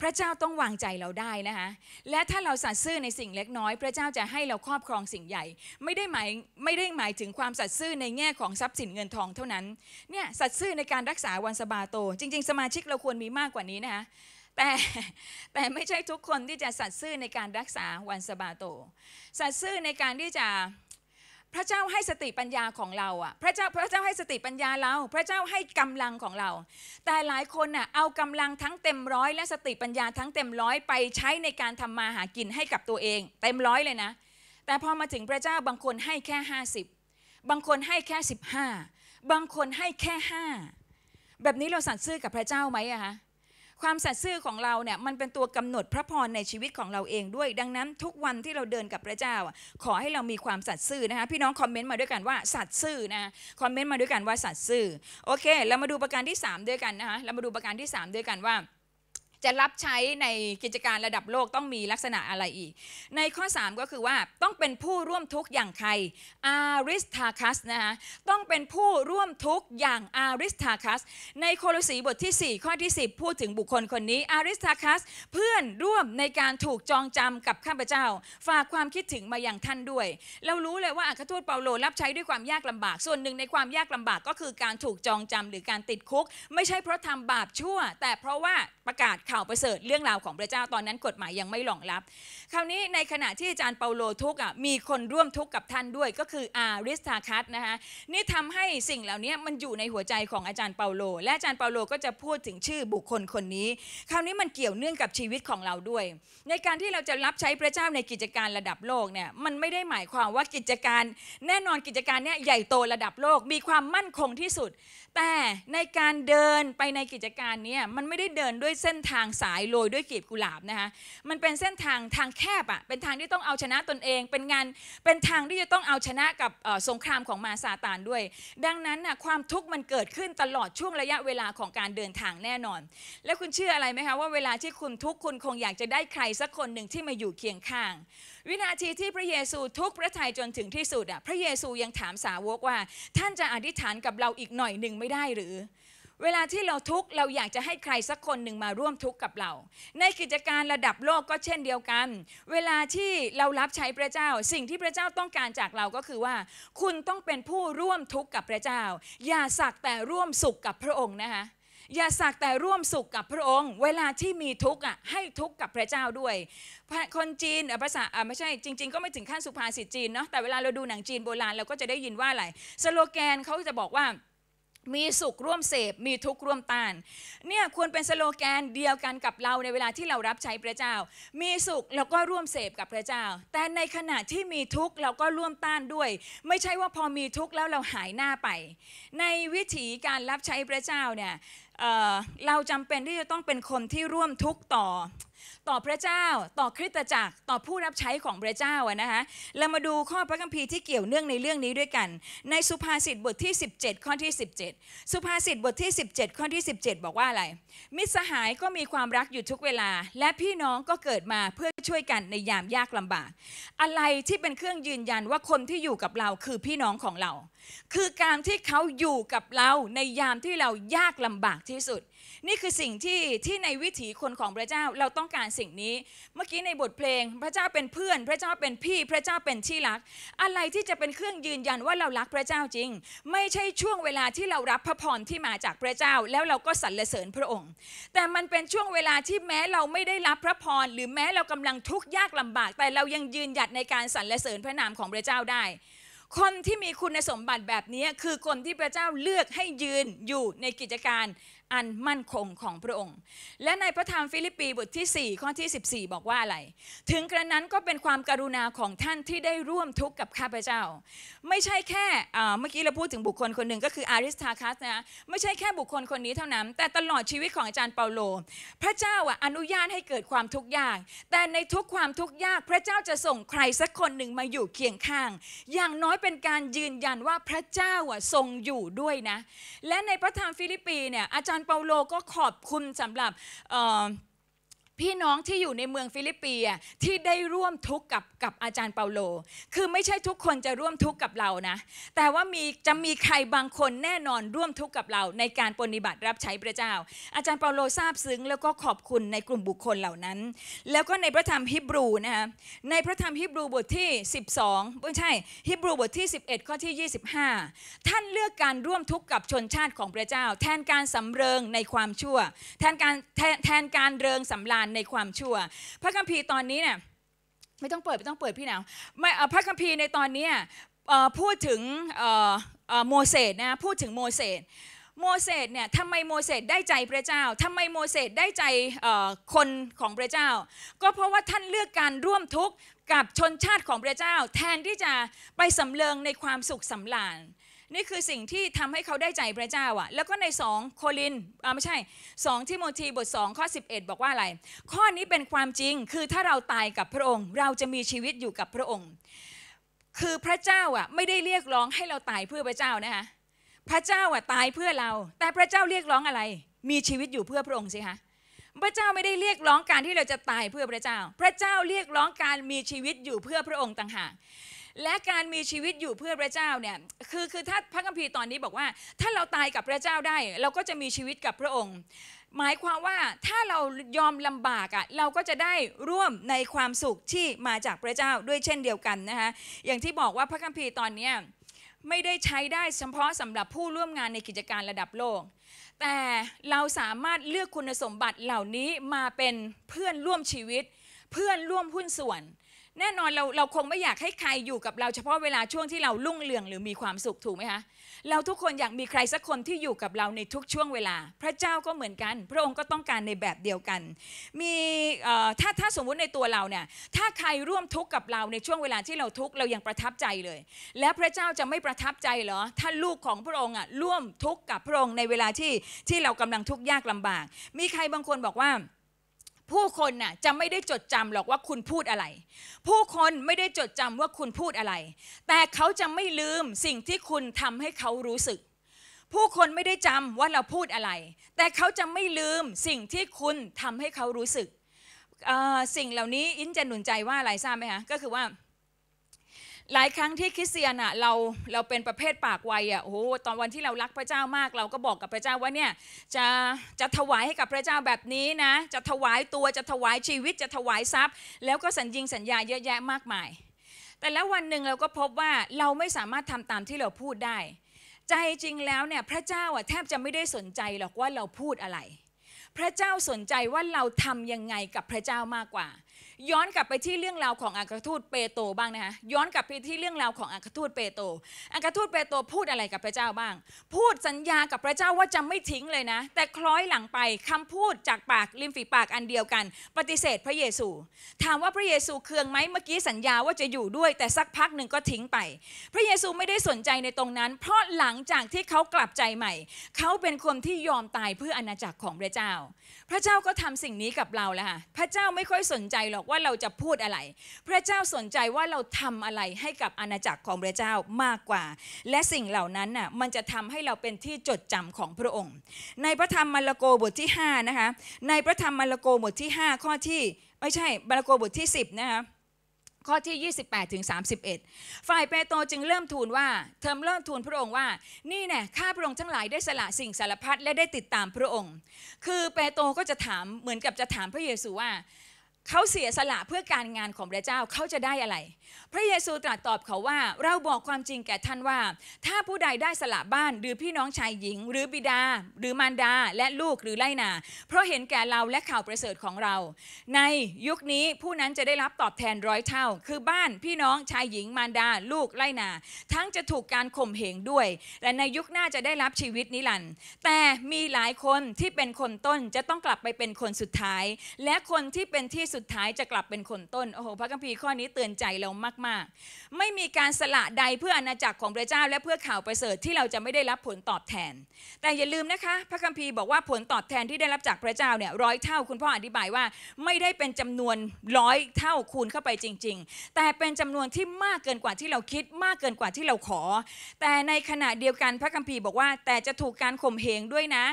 พระเจ้าต้องวางใจเราได้นะคะและถ้าเราสัตย์ซื่อในสิ่งเล็กน้อย พระเจ้าจะให้เราครอบครองสิ่งใหญ่ ไม่ได้หมายไม่ได้หมายถึงความสัตย์ซื่อในแง่ของทรัพย์สินเงินทองเท่านั้นเนี่ยสัตย์ซื่อในการรักษาวันสบาโต จริง ๆ สมาชิกเราควรมีมากกว่านี้นะคะแต่แต่ไม่ใช่ทุกคนที่จะสัตย์ซื่อในการรักษาวันสบาโต สัตย์ซื่อในการที่จะพระเจ้าให้สติปัญญาของเราอ่ะ พระเจ้าพระเจ้าให้สติปัญญาเรา พระเจ้าให้กำลังของเรา แต่หลายคนน่ะเอากำลังทั้งเต็มร้อยและสติปัญญาทั้งเต็มร้อยไปใช้ในการทำมาหากินให้กับตัวเอง เต็มร้อยเลยนะแต่พอมาถึงพระเจ้าบางคนให้แค่ 50 บางคนให้แค่ 15 บางคนให้แค่ 5 แบบนี้เราสัตย์ซื่อกับพระเจ้าไหมอะคะความสัตย์ซื่อของเราเนี่ยมันเป็นตัวกำหนดพระพรในชีวิตของเราเองด้วยดังนั้น ทุกวันที่เราเดินกับพระเจ้า ขอให้เรามีความสัตย์ซื่อนะคะพี่น้องคอมเมนต์มาด้วยกันว่าสัตย์ซื่อนะคอมเมนต์มาด้วยกันว่าสัตย์ซื่อโอเคเรามาดูประการที่ 3 ด้วยกันนะคะเรามาดูประการที่ 3 ด้วยกันว่าจะรับใช้ในกิจการระดับโลกต้องมีลักษณะอะไรอีก ในข้อ 3 ก็คือว่าต้องเป็นผู้ร่วมทุกข์อย่างใครอาริสทาคัสนะคะต้องเป็นผู้ร่วมทุกข์อย่างอาริสทาคัสในโคลสีบทที่ 4 ข้อที่ 10 พูดถึงบุคคลคนนี้อาริสทาคัสเพื่อนร่วมในการถูกจองจำกับข้าพเจ้า ฝากความคิดถึงมาอย่างท่านด้วย เรารู้เลยว่าอัครทูตเปาโลรับใช้ด้วยความยากลำบาก ส่วนหนึ่งในความยากลำบากก็คือการถูกจองจำหรือการติดคุก ไม่ใช่เพราะทำบาปชั่ว แต่เพราะว่าประกาศข่าวประเสริฐเรื่องราวของพระเจ้าตอนนั้นกฎหมายยังไม่รองรับ คราวนี้ในขณะที่อาจารย์เปาโลทุกอ่ะมีคนร่วมทุกข์กับท่านด้วยก็คืออาริสทาคัสนะคะนี่ทำให้สิ่งเหล่านี้มันอยู่ในหัวใจของอาจารย์เปาโลและอาจารย์เปาโลก็จะพูดถึงชื่อบุคคลคนนี้ คราวนี้มันเกี่ยวเนื่องกับชีวิตของเราด้วย ในการที่เราจะรับใช้พระเจ้าในกิจการระดับโลกเนี่ยมันไม่ได้หมายความว่ากิจการ แน่นอนกิจการเนี่ยใหญ่โตระดับโลก มีความมั่นคงที่สุด แต่ในการเดินไปในกิจการเนี้มันไม่ได้เดินด้วยเส้นทางางสายโรยด้วยกลีบกุหลาบนะคะมันเป็นเส้นทางทางแคบอะ่ะ เป็นทางที่ต้องเอาชนะตนเอง เป็นงาน เป็นทางที่จะต้องเอาชนะกับสงครามของมาซาตานด้วย ดังนั้นนะ่ะ ความทุกข์มันเกิดขึ้นตลอดช่วงระยะเวลาของการเดินทางแน่นอน และคุณเชื่ออะไรไหมคะว่าเวลาที่คุณทุกข์คุณคงอยากจะได้ใครสักคนหนึ่งที่มาอยู่เคียงข้าง วินาทีที่พระเยซูทุกพระทัยจนถึงที่สุดอ่ะ พระเยซูยังถามสาวกว่าท่านจะอธิษฐานกับเราอีกหน่อยหนึ่งไม่ได้หรือเวลาที่เราทุกข์เราอยากจะให้ใครสักคนหนึ่งมาร่วมทุกข์กับเรา ในกิจการระดับโลกก็เช่นเดียวกัน เวลาที่เรารับใช้พระเจ้า สิ่งที่พระเจ้าต้องการจากเราก็คือว่า คุณต้องเป็นผู้ร่วมทุกข์กับพระเจ้า อย่าสักแต่ร่วมสุขกับพระองค์นะคะอย่าสักแต่ร่วมสุขกับพระองค์ เวลาที่มีทุกข์อ่ะให้ทุกข์กับพระเจ้าด้วยคนจีนภาษาไม่ใช่จริงๆ ก็ไม่ถึงขั้นสุภาษิตจีนเนาะแต่เวลาเราดูหนังจีนโบราณ เราก็จะได้ยินว่าอะไรสโลแกนเขาจะบอกว่ามีสุขร่วมเสพมีทุกข์ร่วมต้าน เนี่ยควรเป็นสโลแกนเดียวกันกับเราในเวลาที่เรารับใช้พระเจ้า มีสุขแล้วก็ร่วมเสพกับพระเจ้า แต่ในขณะที่มีทุกข์เราก็ร่วมต้านด้วย ไม่ใช่ว่าพอมีทุกข์แล้วเราหายหน้าไป ในวิถีการรับใช้พระเจ้าเนี่ยเราจำเป็นที่จะต้องเป็นคนที่ร่วมทุกต่อ ต่อพระเจ้าต่อคริสตจักรต่อผู้รับใช้ของพระเจ้านะคะเรามาดูข้อพระคัมภีร์ที่เกี่ยวเนื่องในเรื่องนี้ด้วยกัน ในสุภาษิตบทที่ 17ข้อที่ 17 สุภาษิตบทที่ 17ข้อที่ 17 บอกว่าอะไรมิตรสหายก็มีความรักอยู่ทุกเวลา และพี่น้องก็เกิดมาเพื่อช่วยกันในยามยากลำบาก อะไรที่เป็นเครื่องยืนยันว่าคนที่อยู่กับเราคือพี่น้องของเรา คือการที่เขาอยู่กับเราในยามที่เรายากลำบากที่สุดนี่คือสิ่งที่ที่ในวิถีคนของพระเจ้าเราต้องการสิ่งนี้ เมื่อกี้ในบทเพลง พระเจ้าเป็นเพื่อน พระเจ้าเป็นพี่พระเจ้าเป็นที่รัก อะไรที่จะเป็นเครื่องยืนยันว่าเรารักพระเจ้าจริง ไม่ใช่ช่วงเวลาที่เรารับพระพรที่มาจากพระเจ้า แล้วเราก็สรรเสริญพระองค์ แต่มันเป็นช่วงเวลาที่แม้เราไม่ได้รับพระพรหรือแม้เรากำลังทุกข์ยากลำบากแต่เรายังยืนหยัดในการสรรเสริญพระนามของพระเจ้าได้ คนที่มีคุณสมบัติแบบนี้คือคนที่พระเจ้าเลือกให้ยืนอยู่ในกิจการอันมั่นคงของพระองค์ และในพระธรรมฟิลิปปีบทที่ 4 ข้อที่ 14 บอกว่าอะไร ถึงกระนั้นก็เป็นความการุณาของท่านที่ได้ร่วมทุกข์กับข้าพเจ้า ไม่ใช่แค่เมื่อกี้เราพูดถึงบุคคลคนหนึ่งก็คืออาริสทาคัสนะ ไม่ใช่แค่บุคคลคนนี้เท่านั้น แต่ตลอดชีวิตของอาจารย์เปาโล พระเจ้าอ่ะอนุญาตให้เกิดความทุกข์ยาก แต่ในทุกความทุกข์ยากพระเจ้าจะส่งใครสักคนหนึ่งมาอยู่เคียงข้าง อย่างน้อยเป็นการยืนยันว่าพระเจ้าอ่ะทรงอยู่ด้วยนะ และในพระธรรมฟิลิปปีเนี่ยอาจารย์ารย์เปาโลก็ขอบคุณสำหรับพี่น้องที่อยู่ในเมืองฟิลิปปีที่ได้ร่วมทุกข์กับกับอาจารย์เปาโล คือไม่ใช่ทุกคนจะร่วมทุกข์กับเรานะ แต่ว่ามีจะมีใครบางคนแน่นอนร่วมทุกข์กับเราในการปฏิบัติรับใช้พระเจ้า อาจารย์เปาโลทราบซึ้งแล้วก็ขอบคุณในกลุ่มบุคคลเหล่านั้น แล้วก็ในพระธรรมฮิบรูนะคะในพระธรรมฮิบรูบทที่ 12ไม่ใช่ฮิบรูบทที่ 11 ข้อที่ 25 ท่านเลือกการร่วมทุกข์กับชนชาติของพระเจ้า แทนการสำเริงในความชั่วแทนการแทนการเริงสำราานในความชั่ว พระคัมภีร์ตอนนี้เนี่ยไม่ต้องเปิดไม่ต้องเปิดพี่หนาวไม่พระคัมภีร์ในตอนนี้พูดถึงโมเสสนะพูดถึงโมเสสโมเสสเนี่ยทำไมโมเสสได้ใจพระเจ้าทำไมโมเสสได้ใจคนของพระเจ้า ก็เพราะว่าท่านเลือกการร่วมทุกข์กับชนชาติของพระเจ้า แทนที่จะไปสำเริงในความสุขสำราญนี่คือสิ่งที่ทำให้เขาได้ใจพระเจ้าอะแล้วก็ในสองโคลินอ่าไม่ใช่สองทิโมธีบทสองข้อ11 บอกว่าอะไร ข้อนี้เป็นความจริงคือถ้าเราตายกับพระองค์ เราจะมีชีวิตอยู่กับพระองค์ คือพระเจ้าอะไม่ได้เรียกร้องให้เราตายเพื่อพระเจ้านะคะพระเจ้าอะตายเพื่อเรา แต่พระเจ้าเรียกร้องอะไร มีชีวิตอยู่เพื่อพระองค์สิคะพระเจ้าไม่ได้เรียกร้องการที่เราจะตายเพื่อพระเจ้า พระเจ้าเรียกร้องการมีชีวิตอยู่เพื่อพระองค์ต่างหากและการมีชีวิตอยู่เพื่อพระเจ้าเนี่ยคือคือถ้าพระคัมภีร์ตอนนี้บอกว่า ถ้าเราตายกับพระเจ้าได้ เราก็จะมีชีวิตกับพระองค์ หมายความว่าถ้าเรายอมลำบากอะ่ะเราก็จะได้ร่วมในความสุขที่มาจากพระเจ้าด้วยเช่นเดียวกันนะคะอย่างที่บอกว่าพระคัมภีร์ตอนนี้ไม่ได้ใช้ได้เฉพาะสำหรับผู้ร่วมงานในกิจการระดับโลกแต่เราสามารถเลือกคุณสมบัติเหล่านี้มาเป็นเพื่อนร่วมชีวิต เพื่อนร่วมหุ้นส่วนแน่นอนเราเราคงไม่อยากให้ใครอยู่กับเราเฉพาะเวลาช่วงที่เราลุ่งเรืองหรือมีความสุขถูกไหมคะเราทุกคนอยากมีใครสักคนที่อยู่กับเราในทุกช่วงเวลา พระเจ้าก็เหมือนกันพระองค์ก็ต้องการในแบบเดียวกัน มีถ้าถ้าสมมุติในตัวเราเนี่ยถ้าใครร่วมทุกข์กับเราในช่วงเวลาที่เราทุกข์เรายังประทับใจเลย และพระเจ้าจะไม่ประทับใจเหรอถ้าลูกของพระองค์อ่ะร่วมทุกข์กับพระองค์ในเวลาที่ที่เรากำลังทุกข์ยากลำบาก มีใครบางคนบอกว่าผู้คนน่ะจะไม่ได้จดจำหรอกว่าคุณพูดอะไร ผู้คนไม่ได้จดจำว่าคุณพูดอะไร แต่เขาจะไม่ลืมสิ่งที่คุณทำให้เขารู้สึก ผู้คนไม่ได้จำว่าเราพูดอะไร แต่เขาจะไม่ลืมสิ่งที่คุณทำให้เขารู้สึก สิ่งเหล่านี้อินจะหนุนใจว่าอะไรทราบไหมคะ ก็คือว่าหลายครั้งที่คริสเตียนอะเราเราเป็นประเภทปากไวอะโอ้โหตอนวันที่เรารักพระเจ้ามากเราก็บอกกับพระเจ้าว่าเนี่ยจะจะถวายให้กับพระเจ้าแบบนี้นะ จะถวายตัวจะถวายชีวิตจะถวายทรัพย์ แล้วก็สัญญิงสัญญาเยอะแยะมากมาย แต่แล้ววันหนึ่งเราก็พบว่าเราไม่สามารถทำตามที่เราพูดได้ใจจริงแล้วเนี่ยพระเจ้าอะแทบจะไม่ได้สนใจหรอกว่าเราพูดอะไร พระเจ้าสนใจว่าเราทำยังไงกับพระเจ้ามากกว่าย้อนกลับไปที่เรื่องราวของอัครทูตเปโตรบ้างนะคะย้อนกลับไปที่เรื่องราวของอัครทูตเปโตรอัครทูตเปโตรพูดอะไรกับพระเจ้าบ้าง พูดสัญญากับพระเจ้าว่าจะไม่ทิ้งเลยนะ แต่คล้อยหลังไปคำพูดจากปากริมฝีปากอันเดียวกัน ปฏิเสธพระเยซู ถามว่าพระเยซูเคืองไหมเมื่อกี้สัญญาว่าจะอยู่ด้วย แต่สักพักหนึ่งก็ทิ้งไป พระเยซูไม่ได้สนใจในตรงนั้น เพราะหลังจากที่เขากลับใจใหม่ เขาเป็นคนที่ยอมตายเพื่ออาณาจักรของพระเจ้า พระเจ้าก็ทำสิ่งนี้กับเราแล้วค่ะ พระเจ้าไม่ค่อยสนใจหรอกว่าเราจะพูดอะไร พระเจ้าสนใจว่าเราทำอะไรให้กับอาณาจักรของพระเจ้ามากกว่า และสิ่งเหล่านั้นน่ะมันจะทำให้เราเป็นที่จดจำของพระองค์ ในพระธรรมมาระโกบทที่5นะคะ ในพระธรรมมาระโกบทที่ 5 ข้อที่ไม่ใช่มาระโกบทที่ 10นะคะข้อที่ 28ถึง31ฝ่ายเปโตรจึงเริ่มทูลว่าเธอเริ่มทูลพระองค์ว่า นี่แน่ข้าพระองค์ทั้งหลายได้สละสิ่งสารพัดและได้ติดตามพระองค์ คือเปโตรก็จะถามเหมือนกับจะถามพระเยซูว่าเขาเสียสละเพื่อการงานของพระเจ้าเขาจะได้อะไร พระเยซูตรัสตอบเขาว่า เราบอกความจริงแก่ท่านว่า ถ้าผู้ใดได้สละบ้านหรือพี่น้องชายหญิง หรือบิดา หรือมารดา และลูกหรือไล่นา เพราะเห็นแก่เราและข่าวประเสริฐของเรา ในยุคนี้ผู้นั้นจะได้รับตอบแทนร้อยเท่า คือบ้านพี่น้องชายหญิงมารดา ลูกไล่นา ทั้งจะถูกการข่มเหงด้วย และในยุคหน้าจะได้รับชีวิตนิรันดร์แต่มีหลายคนที่เป็นคนต้นจะต้องกลับไปเป็นคนสุดท้าย และคนที่เป็นที่สุดสุดท้ายจะกลับเป็นคนต้น โอ้โห พระคัมภีร์ข้อนี้เตือนใจเรามาก ๆ ไม่มีการสละใดเพื่ออาณาจักรของพระเจ้า และเพื่อข่าวประเสริฐที่เราจะไม่ได้รับผลตอบแทน แต่อย่าลืมนะคะ พระคัมภีร์บอกว่าผลตอบแทนที่ได้รับจากพระเจ้าเนี่ยร้อยเท่าคุณพ่ออธิบายว่า ไม่ได้เป็นจำนวนร้อยเท่าคูณเข้าไปจริง ๆ แต่เป็นจำนวนที่มากเกินกว่าที่เราคิดมากเกินกว่าที่เราขอ แต่ในขณะเดียวกันพระคัมภีร์บอกว่า แต่จะถูกการข่มเหงด้วยนะ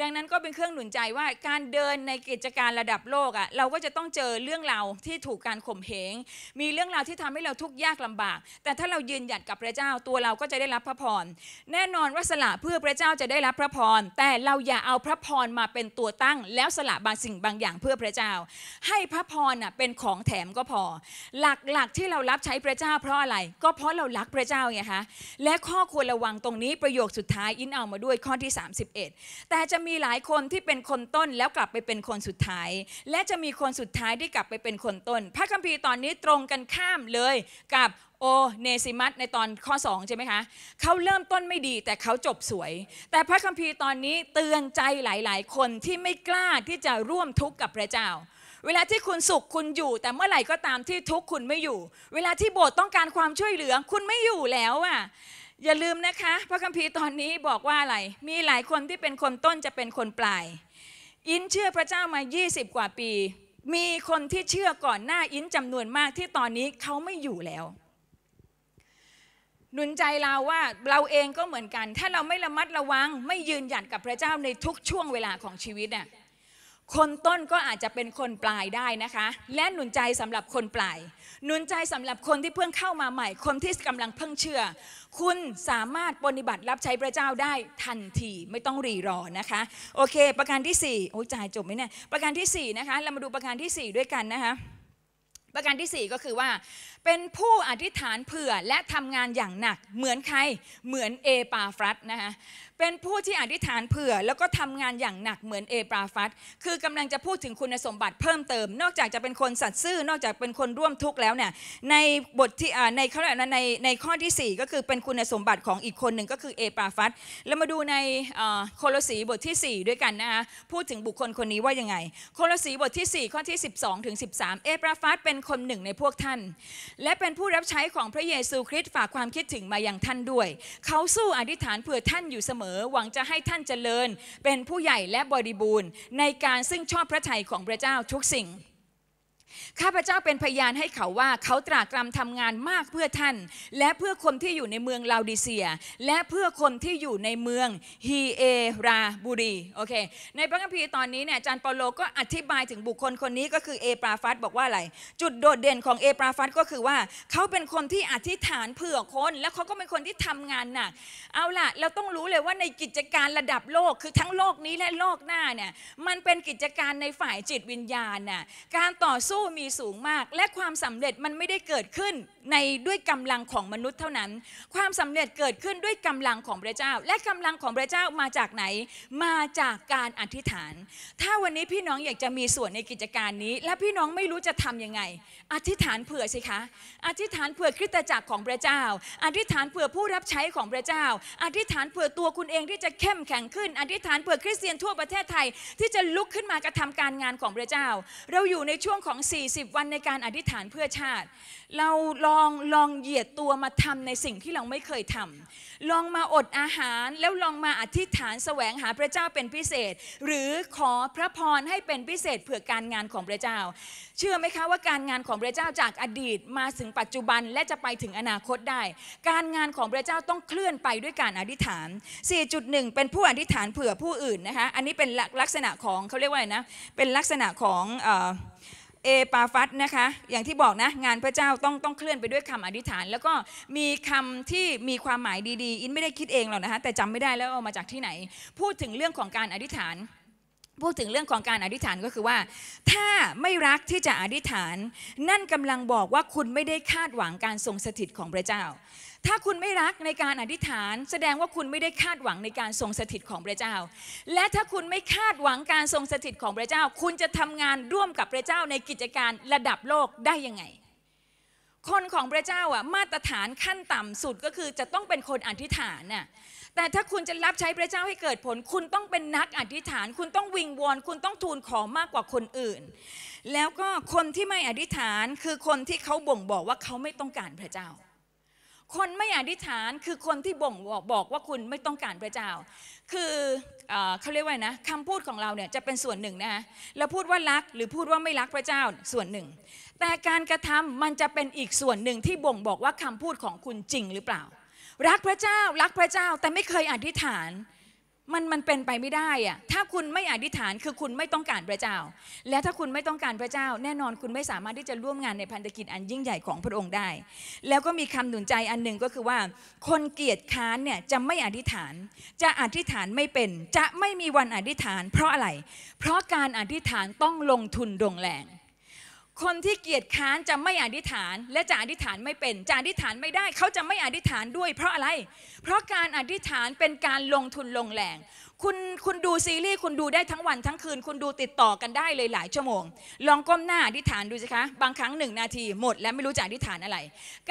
ดังนั้นก็เป็นเครื่องหนุนใจว่าการเดินในกิจการระดับโลกอะ่ะเราก็จะต้องเจอเรื่องราวที่ถูกการข่มเหงมีเรื่องราวที่ทำให้เราทุกข์ยากลำบาก แต่ถ้าเรายืนหยัดกับพระเจ้าตัวเราก็จะได้รับพระพรแน่นอนว่าสละเพื่อพระเจ้าจะได้รับพระพรแต่เราอย่าเอาพระพรมาเป็นตัวตั้ง แล้วสละบางสิ่งบางอย่างเพื่อพระเจ้า ให้พระพรน่ะเป็นของแถมก็พอ หลักๆที่เรารับใช้พระเจ้า เพราะอะไรก็เพราะเรารักพระเจ้าไงคะและข้อควรระวังตรงนี้ประโยคสุดท้ายอินเอามาด้วยข้อที่ 31 แต่จะมีหลายคนที่เป็นคนต้นแล้วกลับไปเป็นคนสุดท้าย และจะมีคนสุดท้ายที่กลับไปเป็นคนต้น พระคัมภีร์ตอนนี้ตรงกันข้ามเลยกับโอเนซิมัสในตอนข้อ2ใช่ไหมคะ เขาเริ่มต้นไม่ดีแต่เขาจบสวย แต่พระคัมภีร์ตอนนี้เตือนใจหลาย ๆ คนที่ไม่กล้าที่จะร่วมทุกข์กับพระเจ้า เวลาที่คุณสุขคุณอยู่แต่เมื่อไหร่ก็ตามที่ทุกข์คุณไม่อยู่ เวลาที่โบสถ์ต้องการความช่วยเหลือคุณไม่อยู่แล้วอะ่ะ อย่าลืมนะคะ พระคัมภีร์ตอนนี้บอกว่าอะไร มีหลายคนที่เป็นคนต้นจะเป็นคนปลาย อินเชื่อพระเจ้ามา 20 กว่าปีมีคนที่เชื่อก่อนหน้าอินจำนวนมากที่ตอนนี้เขาไม่อยู่แล้ว หนุนใจเราว่าเราเองก็เหมือนกัน ถ้าเราไม่ระมัดระวัง ไม่ยืนหยัดกับพระเจ้าในทุกช่วงเวลาของชีวิตน่ะ คนต้นก็อาจจะเป็นคนปลายได้นะคะ และหนุนใจสำหรับคนปลาย หนุนใจสำหรับคนที่เพิ่งเข้ามาใหม่ คนที่กำลังเพิ่งเชื่อคุณสามารถปฏิบัติรับใช้พระเจ้าได้ทันทีไม่ต้องรีรอนะคะ โอเคประการที่4โอ้ยจ่ายจบไหมเนี่ยประการที่4นะคะเรามาดูประการที่ 4 ด้วยกันนะคะ ประการที่ 4 ก็คือว่าเป็นผู้อธิษฐานเผื่อและทำงานอย่างหนักเหมือนใครเหมือนเอปาฟรัตนะคะเป็นผู้ที่อธิษฐานเผื่อแล้วก็ทำงานอย่างหนักเหมือนเอปาฟัตคือกำลังจะพูดถึงคุณสมบัติเพิ่มเติม นอกจากจะเป็นคนสัตย์ซื่อนอกจากเป็นคนร่วมทุกข์แล้วเนี่ยในบทที่ในข้อในในข้อที่ 4 ก็คือเป็นคุณสมบัติของอีกคนหนึ่งก็คือเอปาฟัตแล้วมาดูในโคลสีบทที่ 4 ด้วยกันนะคะพูดถึงบุคคลคนนี้ว่ายังไง โคลสีบทที่ 4 ข้อที่ 12ถึง13เอปาฟัตเป็นคนหนึ่งในพวกท่านและเป็นผู้รับใช้ของพระเยซูคริสต์ฝากความคิดถึงมาอย่างท่านด้วย เขาสู้อธิษฐานเผื่อท่านอยู่เสมอ หวังจะให้ท่านเจริญเป็นผู้ใหญ่และบริบูรณ์ในการซึ่งชอบพระทัยของพระเจ้าทุกสิ่งข้าพเจ้าเป็นพยานให้เขาว่า เขาตรากรำทำงานมากเพื่อท่าน และเพื่อคนที่อยู่ในเมืองลาวดิเซียและเพื่อคนที่อยู่ในเมืองฮีเอราบุรีโอเคในพระคัมภีร์ตอนนี้เนี่ยจานเปาโลก็อธิบายถึงบุคคลคนนี้ก็คือเอปราฟัตบอกว่าอะไรจุดโดดเด่นของเอปราฟัตก็คือว่าเขาเป็นคนที่อธิษฐานเผื่อคนและเขาก็เป็นคนที่ทำงานหนักเอาล่ะเราต้องรู้เลยว่าในกิจการระดับโลกคือทั้งโลกนี้และโลกหน้าเนี่ยมันเป็นกิจการในฝ่ายจิตวิญญาณน่ะการต่อสูู้้มีสูงมากและความสำเร็จมันไม่ได้เกิดขึ้นในด้วยกำลังของมนุษย์เท่านั้น ความสำเร็จเกิดขึ้นด้วยกำลังของพระเจ้า และกำลังของพระเจ้ามาจากไหน มาจากการอธิษฐาน ถ้าวันนี้พี่น้องอยากจะมีส่วนในกิจการนี้ และพี่น้องไม่รู้จะทํำยังไง อธิษฐานเผื่อสิคะ อธิษฐานเผื่อคริสตจักรของพระเจ้าอธิษฐานเผื่อผู้รับใช้ของพระเจ้า อธิษฐานเผื่อตัวคุณเองที่จะเข้มแข็งขึ้นอธิษฐานเผื่อคริสเตียนทั่วประเทศไทย ที่จะลุกขึ้นมากระทำการงานของพระเจ้า เราอยู่ในช่วงของ40วันในการอธิษฐานเพื่อชาติ เราลองลองเหยียดตัวมาทำในสิ่งที่เราไม่เคยทำลองมาอดอาหารแล้วลองมาอธิษฐานแสวงหาพระเจ้าเป็นพิเศษ หรือขอพระพรให้เป็นพิเศษเผื่อการงานของพระเจ้า เชื่อไหมคะว่าการงานของพระเจ้าจากอดีตมาถึงปัจจุบันและจะไปถึงอนาคตได้ การงานของพระเจ้าต้องเคลื่อนไปด้วยการอธิษฐาน 4.1 เป็นผู้อธิษฐานเผื่อผู้อื่นนะคะอันนี้เป็นลักษณะของเขาเรียกว่าอะไรนะเป็นลักษณะของเอปาฟัตนะคะอย่างที่บอกนะงานพระเจ้าต้องต้องเคลื่อนไปด้วยคำอธิษฐาน แล้วก็มีคำที่มีความหมายดีๆอินไม่ได้คิดเองหรอกนะคะแต่จำไม่ได้แล้วเอามาจากที่ไหน พูดถึงเรื่องของการอธิษฐาน พูดถึงเรื่องของการอธิษฐานก็คือว่า ถ้าไม่รักที่จะอธิษฐานนั่นกำลังบอกว่าคุณไม่ได้คาดหวังการทรงสถิตของพระเจ้าถ้าคุณไม่รักในการอธิษฐานแสดงว่าคุณไม่ได้คาดหวังในการทรงสถิตของพระเจ้า และถ้าคุณไม่คาดหวังการทรงสถิตของพระเจ้า คุณจะทำงานร่วมกับพระเจ้าในกิจการระดับโลกได้ยังไง คนของพระเจ้าอ่ะมาตรฐานขั้นต่ำสุดก็คือจะต้องเป็นคนอธิษฐานน่ะแต่ถ้าคุณจะรับใช้พระเจ้าให้เกิดผล คุณต้องเป็นนักอธิษฐาน คุณต้องวิงวอนคุณต้องทูลขอมากกว่าคนอื่น แล้วก็คนที่ไม่อธิษฐานคือคนที่เขาบ่งบอกว่าเขาไม่ต้องการพระเจ้าคนไม่อธิษฐานคือคนที่บ่งบอกบอกว่าคุณไม่ต้องการพระเจ้า คือเอเขาเรียกว่านะคำพูดของเราเนี่ยจะเป็นส่วนหนึ่งนะะเราพูดว่ารักหรือพูดว่าไม่รักพระเจ้า ส่วนหนึ่ง แต่การกระทำมันจะเป็นอีกส่วนหนึ่งที่บ่งบอกว่าคำพูดของคุณจริงหรือเปล่า รักพระเจ้า รักพระเจ้า แต่ไม่เคยอธิษฐานมันมันเป็นไปไม่ได้อะถ้าคุณไม่อธิษฐาน คือคุณไม่ต้องการพระเจ้า และถ้าคุณไม่ต้องการพระเจ้า แน่นอนคุณไม่สามารถที่จะร่วมงานในพันธกิจอันยิ่งใหญ่ของพระองค์ได้ แล้วก็มีคำหนุนใจอันหนึ่งก็คือว่า คนเกียจค้านเนี่ยจะไม่อธิษฐาน จะอธิษฐานไม่เป็น จะไม่มีวันอธิษฐาน เพราะอะไร เพราะการอธิษฐานต้องลงทุนดงแรงคนที่เกียจค้านจะไม่อธิษฐาน และจะอธิษฐานไม่เป็นจะอธิษฐานไม่ได้เขาจะไม่อธิษฐานด้วยเพราะอะไรเพราะการอธิษฐานเป็นการลงทุนลงแรงคุณคุณดูซีรีส์คุณดูได้ทั้งวันทั้งคืนคุณดูติดต่อกันได้เลยหลายชั่วโมง ลองก้มหน้าอธิษฐานดูสิคะบางครั้งหนึ่งนาทีหมดแล้วไม่รู้จะอธิษฐานอะไร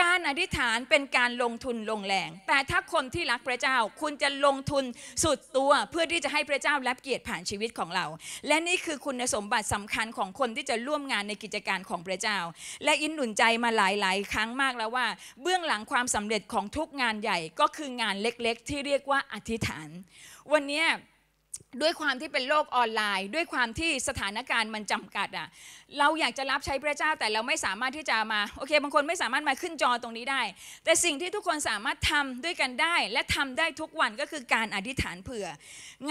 การอธิษฐานเป็นการลงทุนลงแรงแต่ถ้าคนที่รักพระเจ้าคุณจะลงทุนสุดตัวเพื่อที่จะให้พระเจ้ารับเกียรติผ่านชีวิตของเรา และนี่คือคุณสมบัติสำคัญของคนที่จะร่วมงานในกิจการของพระเจ้า และอินหนุนใจมาหลายๆ ครั้งมากแล้วว่า เบื้องหลังความสำเร็จของทุกงานใหญ่ก็คืองานเล็กๆ ที่เรียกว่าอธิษฐานวันนี้ด้วยความที่เป็นโลกออนไลน์ ด้วยความที่สถานการณ์มันจำกัดอะ่ะเราอยากจะรับใช้พระเจ้าแต่เราไม่สามารถที่จะมาโอเค บางคนไม่สามารถมาขึ้นจอตรงนี้ได้ แต่สิ่งที่ทุกคนสามารถทำด้วยกันได้ และทำได้ทุกวันก็คือการอธิษฐานเผื่อ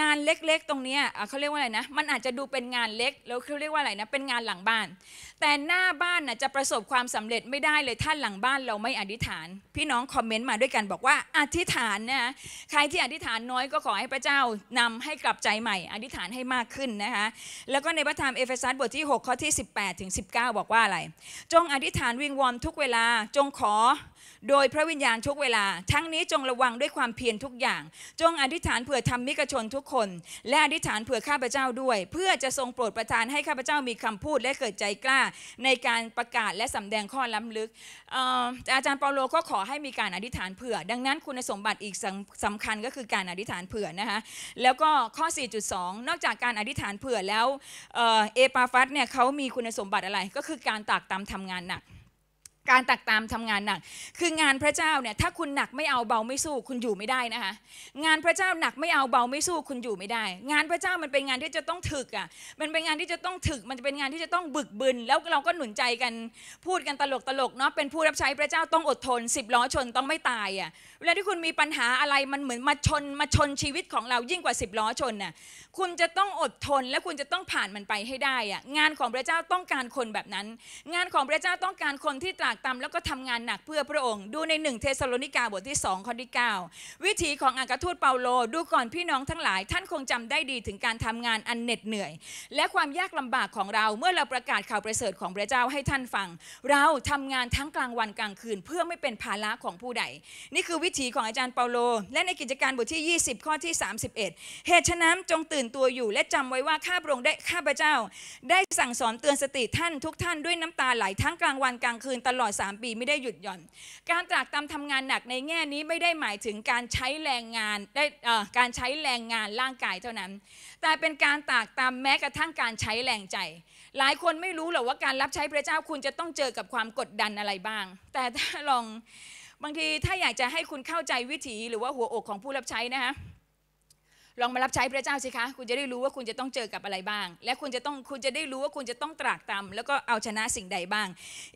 งานเล็กๆตรงนี้เขาเรียกว่าอะไรนะมันอาจจะดูเป็นงานเล็ก แล้วเขาเรียกว่าอะไรนะเป็นงานหลังบ้าน แต่หน้าบ้านนะจะประสบความสำเร็จไม่ได้เลยถ้าหลังบ้านเราไม่อธิษฐาน พี่น้องคอมเมนต์มาด้วยกัน บอกว่าอธิษฐานนะใครที่อธิษฐานน้อยก็ขอให้พระเจ้านำให้กลับใจใหม่ อธิษฐานให้มากขึ้นนะคะแล้วก็ในพระธรรมเอเฟซัสบทที่6ข้อที่18ถึง19 บอกว่าอะไร จงอธิษฐานวิงวอนทุกเวลา จงขอโดยพระวิญญาณทุกเวลา ทั้งนี้จงระวังด้วยความเพียรทุกอย่าง จงอธิษฐานเผื่อทำมิกชนทุกคน และอธิษฐานเผื่อข้าพเจ้าด้วย เพื่อจะทรงโปรดประทานให้ข้าพเจ้ามีคำพูดและเกิดใจกล้าในการประกาศและสำแดงข้อล้ำลึก อาจารย์เปาโลก็ขอให้มีการอธิษฐานเผื่อ ดังนั้นคุณสมบัติอีกสำคัญก็คือการอธิษฐานเผื่อนะคะแล้วก็ข้อ 4.2 นอกจากการอธิษฐานเผื่อแล้วเอปาฟัสเนี่ยเขามีคุณสมบัติอะไรก็คือการตากตามทำงานหนักการตักตามทำงานหนักคืองานพระเจ้าเนี่ยถ้าคุณหนักไม่เอาเบาไม่สู้คุณอยู่ไม่ได้นะคะงานพระเจ้าหนักไม่เอาเบาไม่สู้คุณอยู่ไม่ได้ งานพระเจ้ามันเป็นงานที่จะต้องถึกอ่ะมันเป็นงานที่จะต้องถึก มันจะเป็นงานที่จะต้องบึกบึนแล้วเราก็หนุนใจกันพูดกันตลกตลกเนาะเป็นผู้รับใช้พระเจ้าต้องอดทนสิบล้อชนต้องไม่ตายอ่ะเวลาที่คุณมีปัญหาอะไรมันเหมือนมาชนมาชนชีวิตของเรายิ่งกว่าสิบล้อชนน่ะคุณจะต้องอดทนและคุณจะต้องผ่านมันไปให้ได้อ่ะงานของพระเจ้าต้องการคนแบบนั้น งานของพระเจ้าต้องการคนที่ตราากตามแล้วก็ทำงานหนักเพื่อพระองค์ดูในหนึ่งเทสโลนิกาบทที่2ข้อที่9วิธีของอังกทูตเปาโลดูก่อนพี่น้องทั้งหลาย ท่านคงจำได้ดีถึงการทำงานอันเหน็ดเหนื่อย และความยากลำบากของเราเมื่อเราประกาศข่าวประเสริฐของพระเจ้าให้ท่านฟัง เราทำงานทั้งกลางวันกลางคืนเพื่อไม่เป็นภาระของผู้ใดนี่คือวิธีของอาจารย์เปาโลและในกิจการบทที่ 20 ข้อที่ 31 เหตุฉะนั้นจงตื่นตัวอยู่ และจำไว้ว่าข้าพระองค์ได้ข้าพระเจ้า ได้สั่งสอนเตือนสติท่านทุกท่านด้วยน้ำตาไหลทั้งกลางวันกลางคืนตลอดอด3ปีไม่ได้หยุดหย่อน การตรากตามทำงานหนักในแง่นี้ไม่ได้หมายถึงการใช้แรงงานได้การใช้แรงงานร่างกายเท่านั้น แต่เป็นการตรากตามแม้กระทั่งการใช้แรงใจ หลายคนไม่รู้หรอกว่าการรับใช้พระเจ้าคุณจะต้องเจอกับความกดดันอะไรบ้าง แต่ถ้าลองบางทีถ้าอยากจะให้คุณเข้าใจวิถีหรือว่าหัวอกของผู้รับใช้นะคะลองมารับใช้พระเจ้าสิคะ คุณจะได้รู้ว่าคุณจะต้องเจอกับอะไรบ้าง และคุณจะต้องคุณจะได้รู้ว่าคุณจะต้องตรากตรำแล้วก็เอาชนะสิ่งใดบ้าง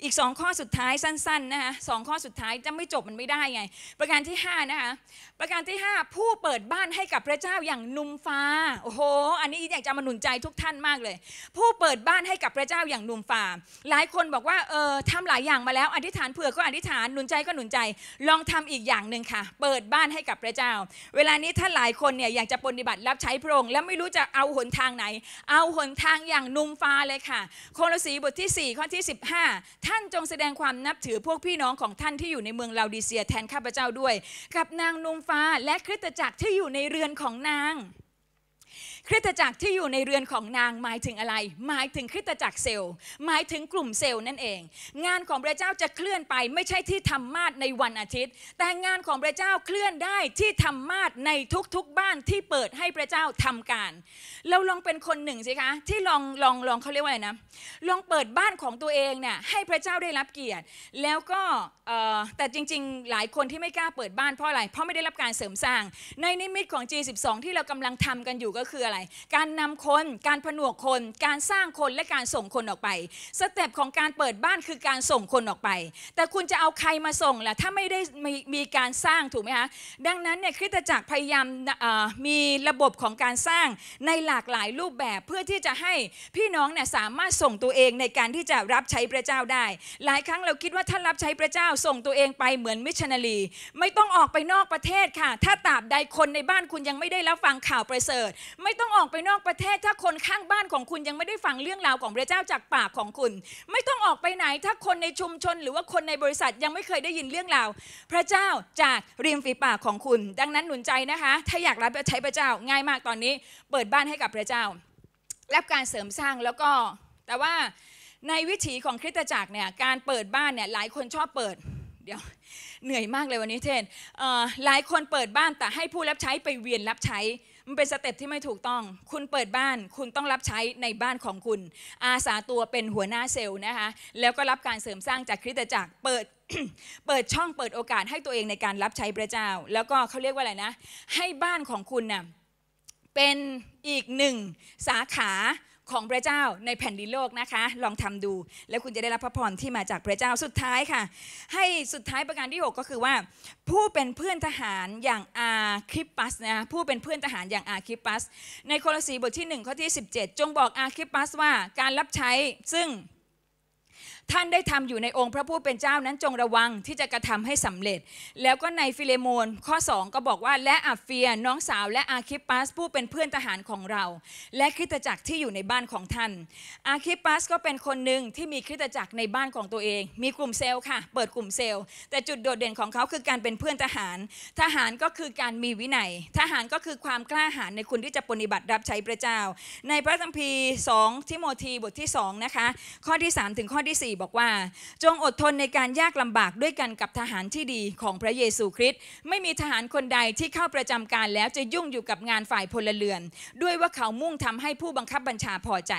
อีกสองข้อสุดท้ายสั้นๆนะคะสองข้อสุดท้ายจะไม่จบมันไม่ได้ไง ประการที่5นะคะ ประการที่ 5 ผู้เปิดบ้านให้กับพระเจ้าอย่างนุ่มฟ้าโอ้โห อันนี้อยากจะมาหนุนใจทุกท่านมากเลย ผู้เปิดบ้านให้กับพระเจ้าอย่างนุ่มฟ้า หลายคนบอกว่าเออทำหลายอย่างมาแล้วอธิษฐานเผื่อก็อธิษฐานหนุนใจก็หนุนใจ ลองทำอีกอย่างหนึ่งค่ะ เปิดบ้านให้กับพระเจ้า เวลานี้ถ้าหลายคนเนี่ยอยากจะฏิบัติรับใช้พระองค์และไม่รู้จะเอาหนทางไหน เอาหนทางอย่างนุ่มฟ้าเลยค่ะ โคลสีบทที่ 4 ข้อที่ 15 ท่านจงแสดงความนับถือพวกพี่น้องของท่านที่อยู่ในเมืองลาวดีเซียแทนข้าพเจ้าด้วย กับนางนุ่มฟ้าและคริสตจักรที่อยู่ในเรือนของนางคริสตจักรที่อยู่ในเรือนของนางหมายถึงอะไร หมายถึงคริสตจักรเซลล์ หมายถึงกลุ่มเซลล์นั่นเอง งานของพระเจ้าจะเคลื่อนไปไม่ใช่ที่ธรรมาสในวันอาทิตย์ แต่งานของพระเจ้าเคลื่อนได้ที่ธรรมาสในทุก ๆบ้านที่เปิดให้พระเจ้าทำการ เราลองเป็นคนหนึ่งสิคะที่ลองลองลองเขาเรียกว่าอไงนะลองเปิดบ้านของตัวเองเนี่ยให้พระเจ้าได้รับเกียรติ แล้วก็แต่จริง ๆ หลายคนที่ไม่กล้าเปิดบ้านเพราะอะไรเพราะไม่ได้รับการเสริมสร้างในนิมิตของ G12 ที่เรากำลังทำกันอยู่ก็คืออะไรการนำคน การผนวกคน การสร้างคนและการส่งคนออกไป สเต็ปของการเปิดบ้านคือการส่งคนออกไป แต่คุณจะเอาใครมาส่งล่ะถ้าไม่ได้มีมีการสร้างถูกไหมคะดังนั้นเนี่ยคริสตจักรพยายามมีระบบของการสร้างในหลากหลายรูปแบบเพื่อที่จะให้พี่น้องเนี่ยสามารถส่งตัวเองในการที่จะรับใช้พระเจ้าได้ หลายครั้งเราคิดว่าท่านรับใช้พระเจ้าส่งตัวเองไปเหมือนมิชชันนารีไม่ต้องออกไปนอกประเทศค่ะ ถ้าตราบใดคนในบ้านคุณยังไม่ได้รับฟังข่าวประเสริฐไม่ต้องออกไปนอกประเทศถ้าคนข้างบ้านของคุณยังไม่ได้ฟังเรื่องราวของพระเจ้าจากปากของคุณ ไม่ต้องออกไปไหนถ้าคนในชุมชน หรือว่าคนในบริษัทยังไม่เคยได้ยินเรื่องราวพระเจ้าจากริมฝีปากของคุณ ดังนั้นหนุนใจนะคะถ้าอยากรับใช้พระเจ้าง่ายมากตอนนี้เปิดบ้านให้กับพระเจ้า รับการเสริมสร้างแล้วก็ แต่ว่าในวิถีของคริสตจักรเนี่ยการเปิดบ้านเนี่ยหลายคนชอบเปิด เดี๋ยวเหนื่อยมากเลยวันนี้เทนหลายคนเปิดบ้านแต่ให้ผู้รับใช้ไปเวียนรับใช้มันเป็นสเต็ปที่ไม่ถูกต้อง คุณเปิดบ้าน คุณต้องรับใช้ในบ้านของคุณ อาสาตัวเป็นหัวหน้าเซลล์นะคะ แล้วก็รับการเสริมสร้างจากคริสตจักรเปิด เปิดช่อง เปิดโอกาสให้ตัวเองในการรับใช้พระเจ้า แล้วก็เขาเรียกว่าอะไรนะ ให้บ้านของคุณนะ่ะ เป็นอีกหนึ่งสาขาของพระเจ้าในแผ่นดินโลกนะคะ ลองทำดู แล้วคุณจะได้รับพระพรที่มาจากพระเจ้าสุดท้ายค่ะ ให้สุดท้ายประการที่ 6 ก็คือว่า ผู้เป็นเพื่อนทหารอย่างอาคิปัสนะผู้เป็นเพื่อนทหารอย่างอาคิปัส ในโคลสีบทที่ 1 ข้อที่ 17 จงบอกอาคิปัสว่าการรับใช้ซึ่งท่านได้ทำอยู่ในองค์พระผู้เป็นเจ้านั้นจงระวังที่จะกระทำให้สำเร็จ แล้วก็ในฟิเลโมน ข้อ 2 ก็บอกว่าและอัฟเฟีย น้องสาวและอาคิปัสผู้เป็นเพื่อนทหารของเรา และคริสตจักรที่อยู่ในบ้านของท่าน อาคิปัสก็เป็นคนหนึ่งที่มีคริสตจักรในบ้านของตัวเองมีกลุ่มเซลล์ค่ะเปิดกลุ่มเซลล์แต่จุดโดดเด่นของเขาคือการเป็นเพื่อนทหาร ทหารก็คือการมีวินัย ทหารก็คือความกล้าหาญในคุณที่จะปฏิบัติรับใช้พระเจ้า ในพระรัมภีร์2ทิโมธีบทที่2นะคะข้อที่ 3 ถึงข้อที่4บอกว่าจงอดทนในการยากลำบากด้วยกันกับทหารที่ดีของพระเยซูคริสต์ไม่มีทหารคนใดที่เข้าประจำการแล้วจะยุ่งอยู่กับงานฝ่ายพลเรือน ด้วยว่าเขามุ่งทำให้ผู้บังคับบัญชาพอใจ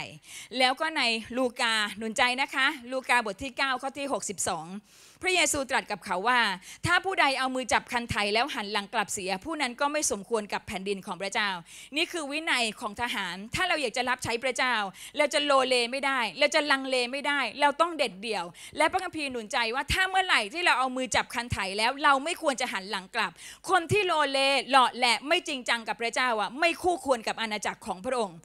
แล้วก็ในลูกาหนุนใจนะคะ ลูกาบทที่9ข้อที่62พระเยซูตรัสกับเขาว่า ถ้าผู้ใดเอามือจับคันไถแล้วหันหลังกลับเสีย ผู้นั้นก็ไม่สมควรกับแผ่นดินของพระเจ้า นี่คือวินัยของทหาร ถ้าเราอยากจะรับใช้พระเจ้า เราจะโลเลไม่ได้ เราจะลังเลไม่ได้เราต้องเด็ดเดี่ยว และพระคัมภีร์หนุนใจว่าถ้าเมื่อไหร่ที่เราเอามือจับคันไถแล้วเราไม่ควรจะหันหลังกลับ คนที่โลเลหล่อแหละไม่จริงจังกับพระเจ้าอ่ะไม่คู่ควรกับอาณาจักรของพระองค์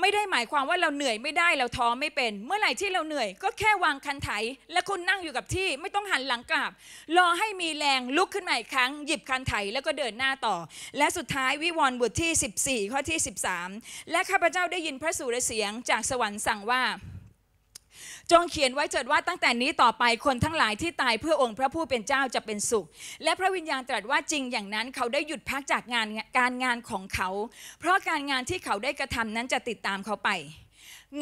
ไม่ได้หมายความว่าเราเหนื่อยไม่ได้เราท้อไม่เป็น เมื่อไหร่ที่เราเหนื่อย ก็แค่วางคันไถและคุณนั่งอยู่กับที่ไม่ต้องหันหลังกลับรอให้มีแรงลุกขึ้นม่อีกครั้งหยิบคันไถแล้วก็เดินหน้าต่อ และสุดท้ายวิวรบทที่ 14 ข้อที่ 13 และข้าพเจ้าได้ยินพระสุรเสียง จากสวรรค์สั่งว่า จงเขียนไว้เจิดว่าตั้งแต่นี้ต่อไปคนทั้งหลายที่ตายเพื่อองค์พระผู้เป็นเจ้าจะเป็นสุข และพระวิญญาณตรัสว่าจริงอย่างนั้นเขาได้หยุดพักจากงานการงานของเขา เพราะการงานที่เขาได้กระทำนั้นจะติดตามเขาไป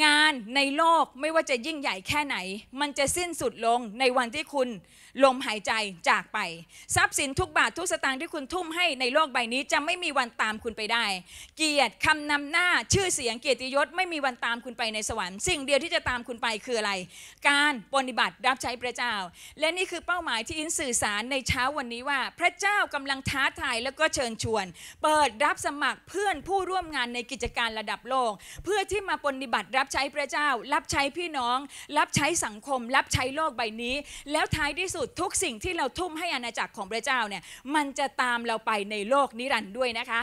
งานในโลกไม่ว่าจะยิ่งใหญ่แค่ไหน มันจะสิ้นสุดลงในวันที่คุณลมหายใจจากไปทรัพย์สินทุกบาททุกสตางค์ที่คุณทุ่มให้ในโลกใบนี้จะไม่มีวันตามคุณไปได้ เกียรติคำนำหน้าชื่อเสียงเกียรติยศ ไม่มีวันตามคุณไปในสวรรค์ สิ่งเดียวที่จะตามคุณไปคืออะไร การปฏิบัติรับใช้พระเจ้า และนี่คือเป้าหมายที่อินสื่อสารในเช้าวันนี้ว่าพระเจ้ากำลังท้าทายแล้วก็เชิญชวน เปิดรับสมัครเพื่อนผู้ร่วมงานในกิจการระดับโลก เพื่อที่มาปฏิบัติรับใช้พระเจ้า รับใช้พี่น้อง รับใช้สังคม รับใช้โลกใบนี้ แล้วท้ายที่สุดทุกสิ่งที่เราทุ่มให้อาณาจักรของพระเจ้าเนี่ย มันจะตามเราไปในโลกนิรันด์ด้วยนะคะ